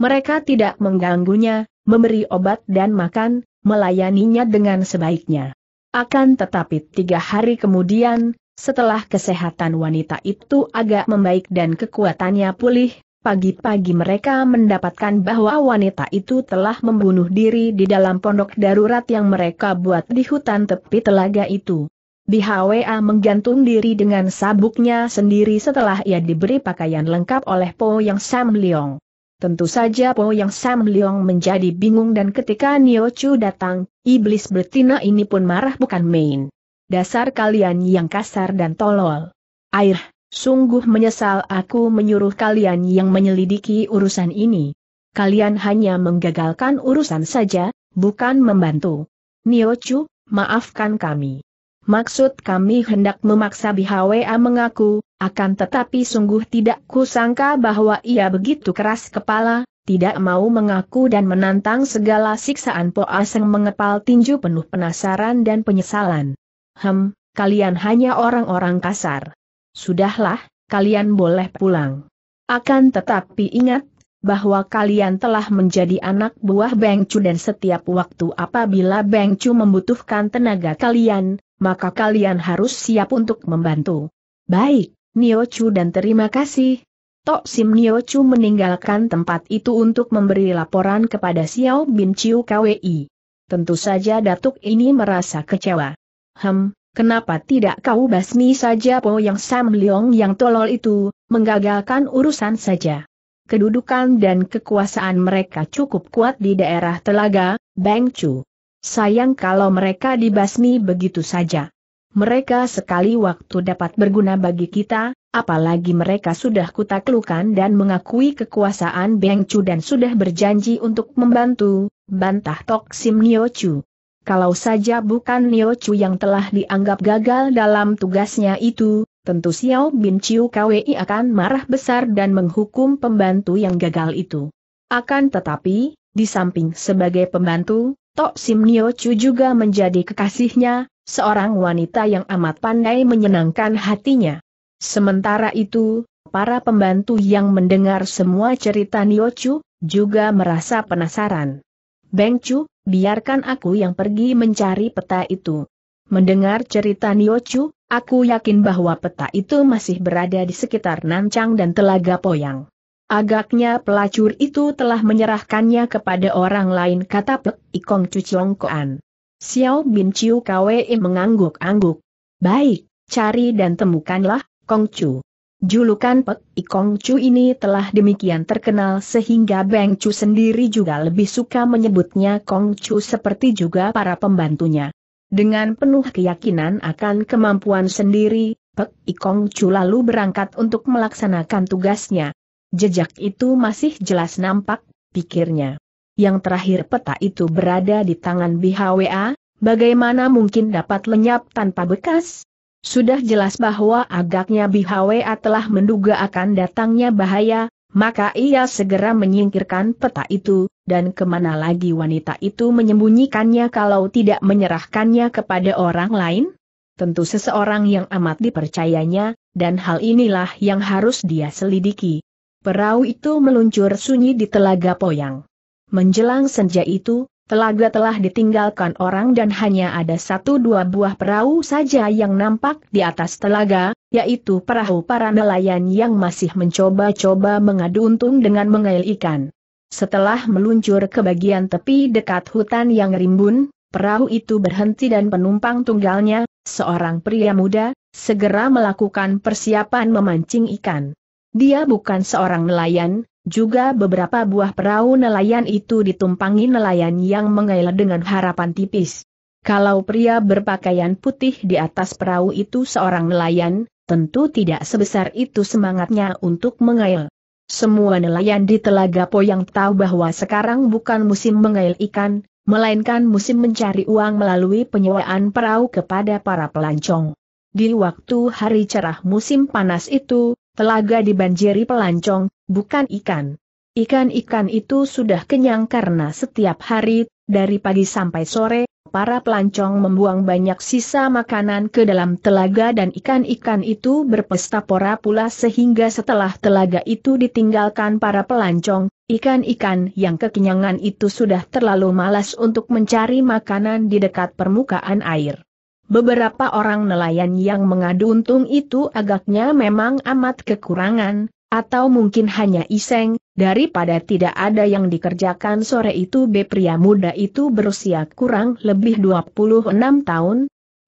Mereka tidak mengganggunya, memberi obat dan makan, melayaninya dengan sebaiknya. Akan tetapi tiga hari kemudian, setelah kesehatan wanita itu agak membaik dan kekuatannya pulih, pagi-pagi mereka mendapatkan bahwa wanita itu telah membunuh diri di dalam pondok darurat yang mereka buat di hutan tepi telaga itu. BHWA menggantung diri dengan sabuknya sendiri setelah ia diberi pakaian lengkap oleh Po Yang Sam Leong. Tentu saja Po Yang Sam Leong menjadi bingung dan ketika Nio Chu datang, iblis betina ini pun marah bukan main. Dasar kalian yang kasar dan tolol. Air, sungguh menyesal aku menyuruh kalian yang menyelidiki urusan ini. Kalian hanya menggagalkan urusan saja, bukan membantu. Nio Chu, maafkan kami. Maksud kami hendak memaksa BHWA mengaku, akan tetapi sungguh tidak kusangka bahwa ia begitu keras kepala, tidak mau mengaku dan menantang segala siksaan Po Aseng mengepal tinju penuh penasaran dan penyesalan. Hem, kalian hanya orang-orang kasar. Sudahlah, kalian boleh pulang. Akan tetapi ingat, bahwa kalian telah menjadi anak buah Beng Chu dan setiap waktu apabila Beng Chu membutuhkan tenaga kalian, maka kalian harus siap untuk membantu. Baik, Nio Chu dan terima kasih. Tok Sim Nio Chu meninggalkan tempat itu untuk memberi laporan kepada Xiao Bin Chiu KWI. Tentu saja Datuk ini merasa kecewa. Hem, Kenapa tidak kau basmi saja Po Yang Sam Leong yang tolol itu, menggagalkan urusan saja kedudukan dan kekuasaan mereka cukup kuat di daerah telaga, Bengcu. Sayang kalau mereka dibasmi begitu saja. Mereka sekali waktu dapat berguna bagi kita, apalagi mereka sudah kutaklukan dan mengakui kekuasaan Bengcu dan sudah berjanji untuk membantu, bantah Tok Sim Niochu. Kalau saja bukan Niochu yang telah dianggap gagal dalam tugasnya itu, tentu Xiao Bin Chiu KWI akan marah besar dan menghukum pembantu yang gagal itu. Akan tetapi, di samping sebagai pembantu, Tok Sim Nio Chu juga menjadi kekasihnya, seorang wanita yang amat pandai menyenangkan hatinya. Sementara itu, para pembantu yang mendengar semua cerita Nio Chu, juga merasa penasaran. Beng Chu, biarkan aku yang pergi mencari peta itu. Mendengar cerita Nio Chu, Aku yakin bahwa peta itu masih berada di sekitar Nancang dan Telaga Poyang. Agaknya pelacur itu telah menyerahkannya kepada orang lain kata Pek Ikong Cuciong Koan. Xiao Bin Chiu Kwe mengangguk-angguk. Baik, cari dan temukanlah, Kong Chu. Julukan Pek Ikong Chu ini telah demikian terkenal sehingga Beng Chu sendiri juga lebih suka menyebutnya Kong Chu seperti juga para pembantunya. Dengan penuh keyakinan akan kemampuan sendiri, Pek Ikong Chu lalu berangkat untuk melaksanakan tugasnya. Jejak itu masih jelas nampak, pikirnya. Yang terakhir peta itu berada di tangan BHWA, bagaimana mungkin dapat lenyap tanpa bekas? Sudah jelas bahwa agaknya BHWA telah menduga akan datangnya bahaya, maka ia segera menyingkirkan peta itu, dan kemana lagi wanita itu menyembunyikannya kalau tidak menyerahkannya kepada orang lain? Tentu seseorang yang amat dipercayanya, dan hal inilah yang harus dia selidiki. Perahu itu meluncur sunyi di Telaga Poyang. Menjelang senja itu, telaga telah ditinggalkan orang dan hanya ada satu dua buah perahu saja yang nampak di atas telaga, yaitu perahu para nelayan yang masih mencoba-coba mengadu untung dengan mengail ikan. Setelah meluncur ke bagian tepi dekat hutan yang rimbun, perahu itu berhenti dan penumpang tunggalnya, seorang pria muda, segera melakukan persiapan memancing ikan. Dia bukan seorang nelayan, juga beberapa buah perahu nelayan itu ditumpangi nelayan yang mengail dengan harapan tipis. Kalau pria berpakaian putih di atas perahu itu seorang nelayan, tentu tidak sebesar itu semangatnya untuk mengail. Semua nelayan di Telaga Poyang tahu bahwa sekarang bukan musim mengail ikan, melainkan musim mencari uang melalui penyewaan perahu kepada para pelancong. Di waktu hari cerah musim panas itu, telaga dibanjiri pelancong, bukan ikan. Ikan-ikan itu sudah kenyang karena setiap hari, dari pagi sampai sore, para pelancong membuang banyak sisa makanan ke dalam telaga dan ikan-ikan itu berpesta pora pula sehingga setelah telaga itu ditinggalkan para pelancong, ikan-ikan yang kekenyangan itu sudah terlalu malas untuk mencari makanan di dekat permukaan air. Beberapa orang nelayan yang mengadu untung itu agaknya memang amat kekurangan, atau mungkin hanya iseng, daripada tidak ada yang dikerjakan sore itu B pria muda itu berusia kurang lebih 26 tahun.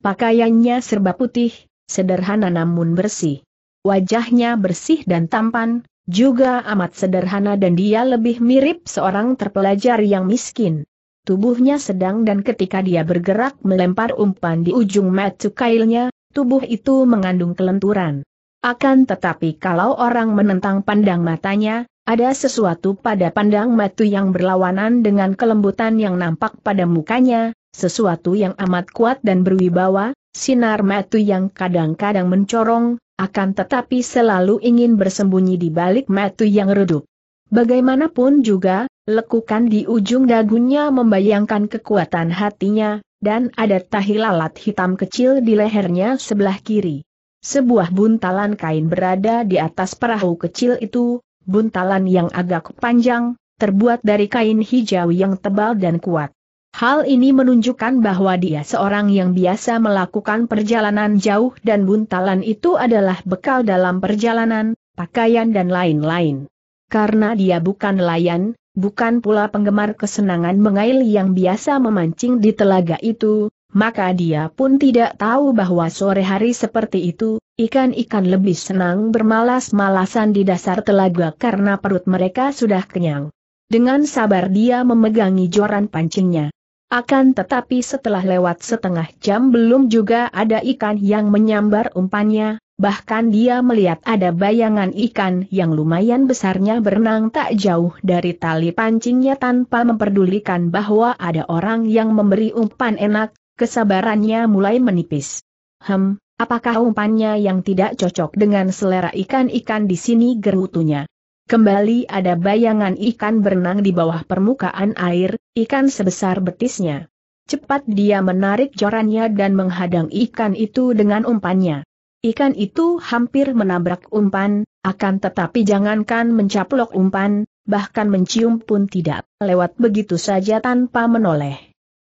Pakaiannya serba putih, sederhana namun bersih. Wajahnya bersih dan tampan, juga amat sederhana dan dia lebih mirip seorang terpelajar yang miskin. Tubuhnya sedang dan ketika dia bergerak melempar umpan di ujung mata kailnya, tubuh itu mengandung kelenturan. Akan tetapi kalau orang menentang pandang matanya, ada sesuatu pada pandang matu yang berlawanan dengan kelembutan yang nampak pada mukanya, sesuatu yang amat kuat dan berwibawa, sinar matu yang kadang-kadang mencorong, akan tetapi selalu ingin bersembunyi di balik matu yang redup. Bagaimanapun juga, lekukan di ujung dagunya membayangkan kekuatan hatinya, dan ada tahi lalat hitam kecil di lehernya sebelah kiri sebuah buntalan kain berada di atas perahu kecil itu, buntalan yang agak panjang, terbuat dari kain hijau yang tebal dan kuat. Hal ini menunjukkan bahwa dia seorang yang biasa melakukan perjalanan jauh dan buntalan itu adalah bekal dalam perjalanan, pakaian dan lain-lain. Karena dia bukan nelayan, bukan pula penggemar kesenangan mengail yang biasa memancing di telaga itu, maka dia pun tidak tahu bahwa sore hari seperti itu, ikan-ikan lebih senang bermalas-malasan di dasar telaga karena perut mereka sudah kenyang. Dengan sabar dia memegangi joran pancingnya. Akan tetapi setelah lewat setengah jam belum juga ada ikan yang menyambar umpannya, bahkan dia melihat ada bayangan ikan yang lumayan besarnya berenang tak jauh dari tali pancingnya tanpa memperdulikan bahwa ada orang yang memberi umpan enak, kesabarannya mulai menipis. Hem, apakah umpannya yang tidak cocok dengan selera ikan-ikan di sini gerutunya? Kembali ada bayangan ikan berenang di bawah permukaan air, ikan sebesar betisnya. Cepat dia menarik jorannya dan menghadang ikan itu dengan umpannya. Ikan itu hampir menabrak umpan, akan tetapi jangankan mencaplok umpan, bahkan mencium pun tidak, lewat begitu saja tanpa menoleh.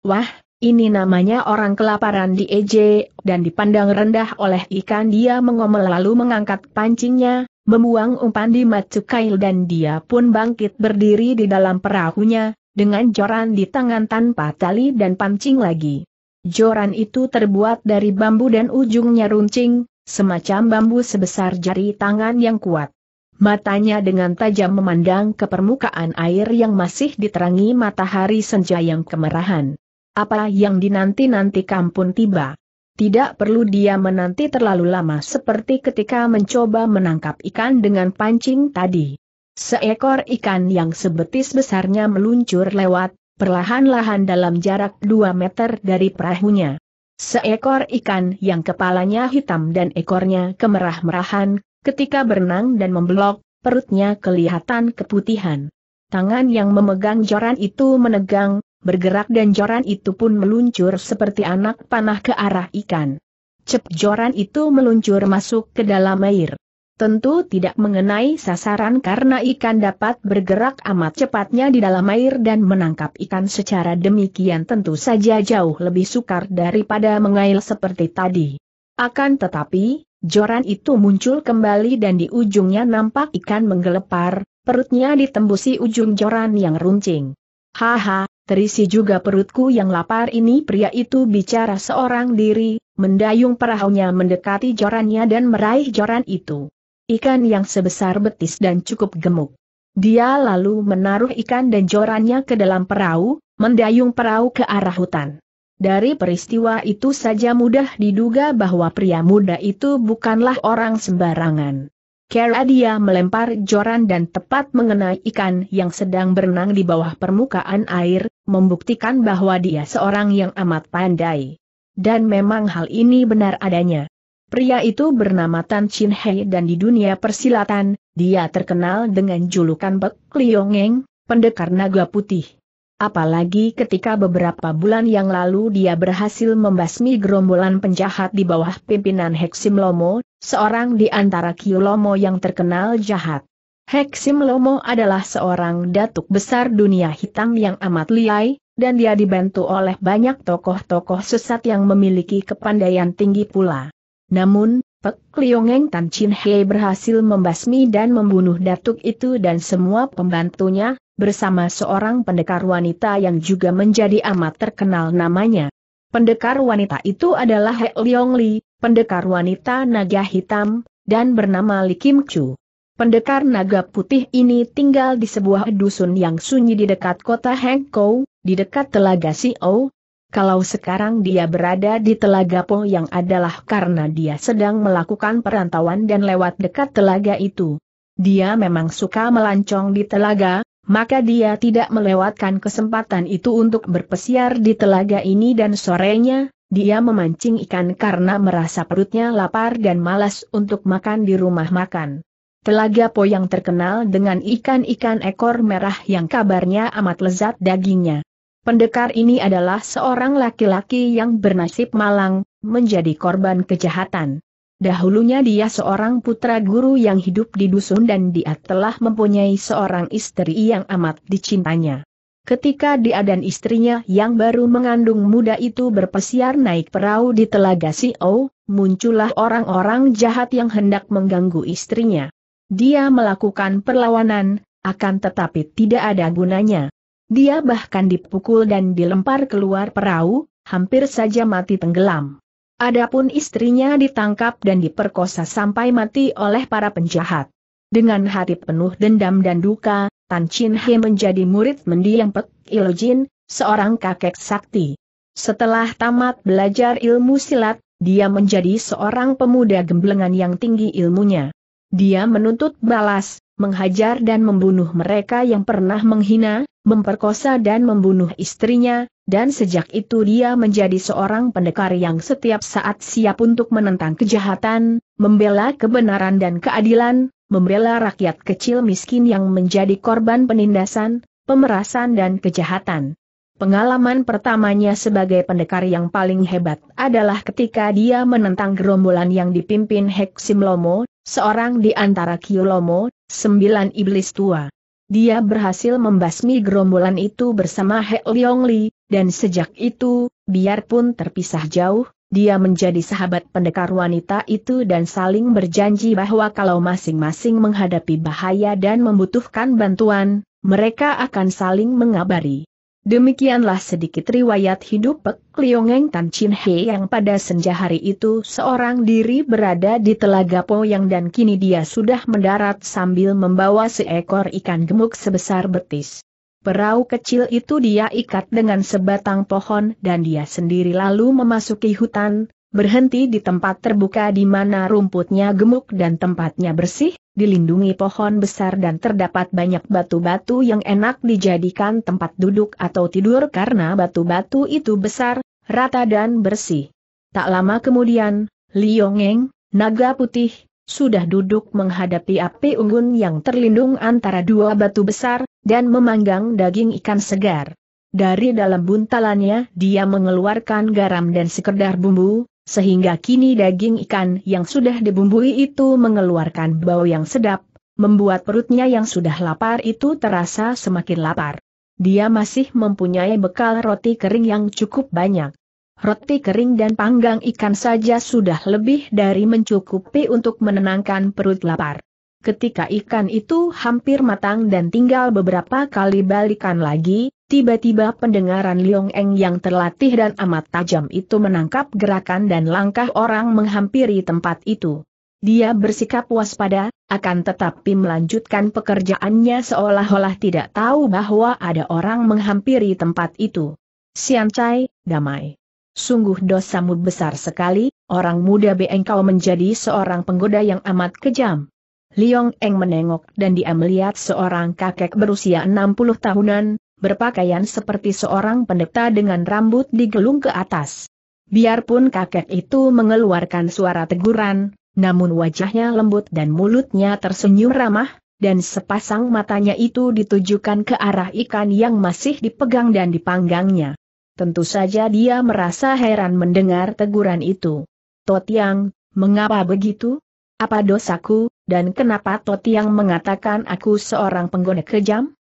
Wah, ini namanya orang kelaparan di EJ, dan dipandang rendah oleh ikan dia mengomel lalu mengangkat pancingnya, membuang umpan di Matsukail dan dia pun bangkit berdiri di dalam perahunya, dengan joran di tangan tanpa tali dan pancing lagi. Joran itu terbuat dari bambu dan ujungnya runcing, semacam bambu sebesar jari tangan yang kuat. Matanya dengan tajam memandang ke permukaan air yang masih diterangi matahari senja yang kemerahan. Apa yang dinanti nanti kampun tiba. Tidak perlu dia menanti terlalu lama seperti ketika mencoba menangkap ikan dengan pancing tadi. Seekor ikan yang sebetis besarnya meluncur lewat, perlahan-lahan dalam jarak 2 meter dari perahunya. Seekor ikan yang kepalanya hitam dan ekornya kemerah-merahan, ketika berenang dan membelok, perutnya kelihatan keputihan. Tangan yang memegang joran itu menegang, bergerak dan joran itu pun meluncur seperti anak panah ke arah ikan. Cep joran itu meluncur masuk ke dalam air. Tentu tidak mengenai sasaran karena ikan dapat bergerak amat cepatnya di dalam air dan menangkap ikan secara demikian tentu saja jauh lebih sukar daripada mengail seperti tadi. Akan tetapi, joran itu muncul kembali dan di ujungnya nampak ikan menggelepar, perutnya ditembusi ujung joran yang runcing. Haha, Terisi juga perutku yang lapar ini pria itu bicara seorang diri, mendayung perahunya mendekati jorannya dan meraih joran itu. Ikan yang sebesar betis dan cukup gemuk. Dia lalu menaruh ikan dan jorannya ke dalam perahu, mendayung perahu ke arah hutan. Dari peristiwa itu saja mudah diduga bahwa pria muda itu bukanlah orang sembarangan. Kera dia melempar joran dan tepat mengenai ikan yang sedang berenang di bawah permukaan air, membuktikan bahwa dia seorang yang amat pandai. Dan memang hal ini benar adanya. Pria itu bernama Tan Chin Hei dan di dunia persilatan, dia terkenal dengan julukan Bek Liongeng, pendekar naga putih. Apalagi ketika beberapa bulan yang lalu dia berhasil membasmi gerombolan penjahat di bawah pimpinan Heksim Lomo, seorang di antara Kiulomo yang terkenal jahat. Heksim Lomo adalah seorang datuk besar dunia hitam yang amat liai, dan dia dibantu oleh banyak tokoh-tokoh sesat yang memiliki kepandaian tinggi pula. Namun, Pek Liongeng Tan Chin Hei berhasil membasmi dan membunuh datuk itu dan semua pembantunya, bersama seorang pendekar wanita yang juga menjadi amat terkenal namanya Pendekar wanita itu adalah He Leong Li, pendekar wanita naga hitam, dan bernama Li Kim Chu. Pendekar naga putih ini tinggal di sebuah dusun yang sunyi di dekat kota Hengkou, di dekat telaga Siou. Kalau sekarang dia berada di telaga Po yang adalah karena dia sedang melakukan perantauan dan lewat dekat telaga itu. Dia memang suka melancong di telaga, maka dia tidak melewatkan kesempatan itu untuk berpesiar di telaga ini dan sorenya, dia memancing ikan karena merasa perutnya lapar dan malas untuk makan di rumah makan. Telaga Po yang terkenal dengan ikan-ikan ekor merah yang kabarnya amat lezat dagingnya. Pendekar ini adalah seorang laki-laki yang bernasib malang, menjadi korban kejahatan. Dahulunya dia seorang putra guru yang hidup di dusun dan dia telah mempunyai seorang istri yang amat dicintanya. Ketika dia dan istrinya yang baru mengandung muda itu berpesiar naik perahu di Telaga Sio, muncullah orang-orang jahat yang hendak mengganggu istrinya. Dia melakukan perlawanan, akan tetapi tidak ada gunanya. Dia bahkan dipukul dan dilempar keluar perahu, hampir saja mati tenggelam. Adapun istrinya ditangkap dan diperkosa sampai mati oleh para penjahat. Dengan hati penuh dendam dan duka, Tan Chin He menjadi murid mendiang Pek Jin, seorang kakek sakti. Setelah tamat belajar ilmu silat, dia menjadi seorang pemuda gemblengan yang tinggi ilmunya. Dia menuntut balas, menghajar dan membunuh mereka yang pernah menghina, memperkosa dan membunuh istrinya, dan sejak itu dia menjadi seorang pendekar yang setiap saat siap untuk menentang kejahatan, membela kebenaran dan keadilan, membela rakyat kecil miskin yang menjadi korban penindasan, pemerasan dan kejahatan. Pengalaman pertamanya sebagai pendekar yang paling hebat adalah ketika dia menentang gerombolan yang dipimpin Heksim Lomo, seorang di antara Kiyolomo, sembilan iblis tua. Dia berhasil membasmi gerombolan itu bersama He Leong Li, dan sejak itu, biarpun terpisah jauh, dia menjadi sahabat pendekar wanita itu dan saling berjanji bahwa kalau masing-masing menghadapi bahaya dan membutuhkan bantuan, mereka akan saling mengabari. Demikianlah sedikit riwayat hidup Pek Liongeng Tan Chin He yang pada senja hari itu seorang diri berada di Telaga Po yang dan kini dia sudah mendarat sambil membawa seekor ikan gemuk sebesar betis. Perahu kecil itu dia ikat dengan sebatang pohon dan dia sendiri lalu memasuki hutan, berhenti di tempat terbuka di mana rumputnya gemuk dan tempatnya bersih, dilindungi pohon besar dan terdapat banyak batu-batu yang enak dijadikan tempat duduk atau tidur karena batu-batu itu besar, rata dan bersih. Tak lama kemudian, Liongeng, naga putih, sudah duduk menghadapi api unggun yang terlindung antara dua batu besar, dan memanggang daging ikan segar. Dari dalam buntalannya dia mengeluarkan garam dan sekedar bumbu, sehingga kini daging ikan yang sudah dibumbui itu mengeluarkan bau yang sedap, membuat perutnya yang sudah lapar itu terasa semakin lapar. Dia masih mempunyai bekal roti kering yang cukup banyak. Roti kering dan panggang ikan saja sudah lebih dari mencukupi untuk menenangkan perut lapar. Ketika ikan itu hampir matang dan tinggal beberapa kali balikan lagi, Tiba-tiba pendengaran Liong Eng yang terlatih dan amat tajam itu menangkap gerakan dan langkah orang menghampiri tempat itu. Dia bersikap waspada, akan tetapi melanjutkan pekerjaannya seolah-olah tidak tahu bahwa ada orang menghampiri tempat itu. Sian Chai, damai. Sungguh dosamu besar sekali, orang muda B engkau menjadi seorang penggoda yang amat kejam. Liong Eng menengok dan dia melihat seorang kakek berusia 60 tahunan, berpakaian seperti seorang pendeta dengan rambut digelung ke atas. Biarpun kakek itu mengeluarkan suara teguran, namun wajahnya lembut dan mulutnya tersenyum ramah, dan sepasang matanya itu ditujukan ke arah ikan yang masih dipegang dan dipanggangnya. Tentu saja dia merasa heran mendengar teguran itu. Totiang, mengapa begitu? Apa dosaku, dan kenapa Totiang mengatakan aku seorang pengguna kejam?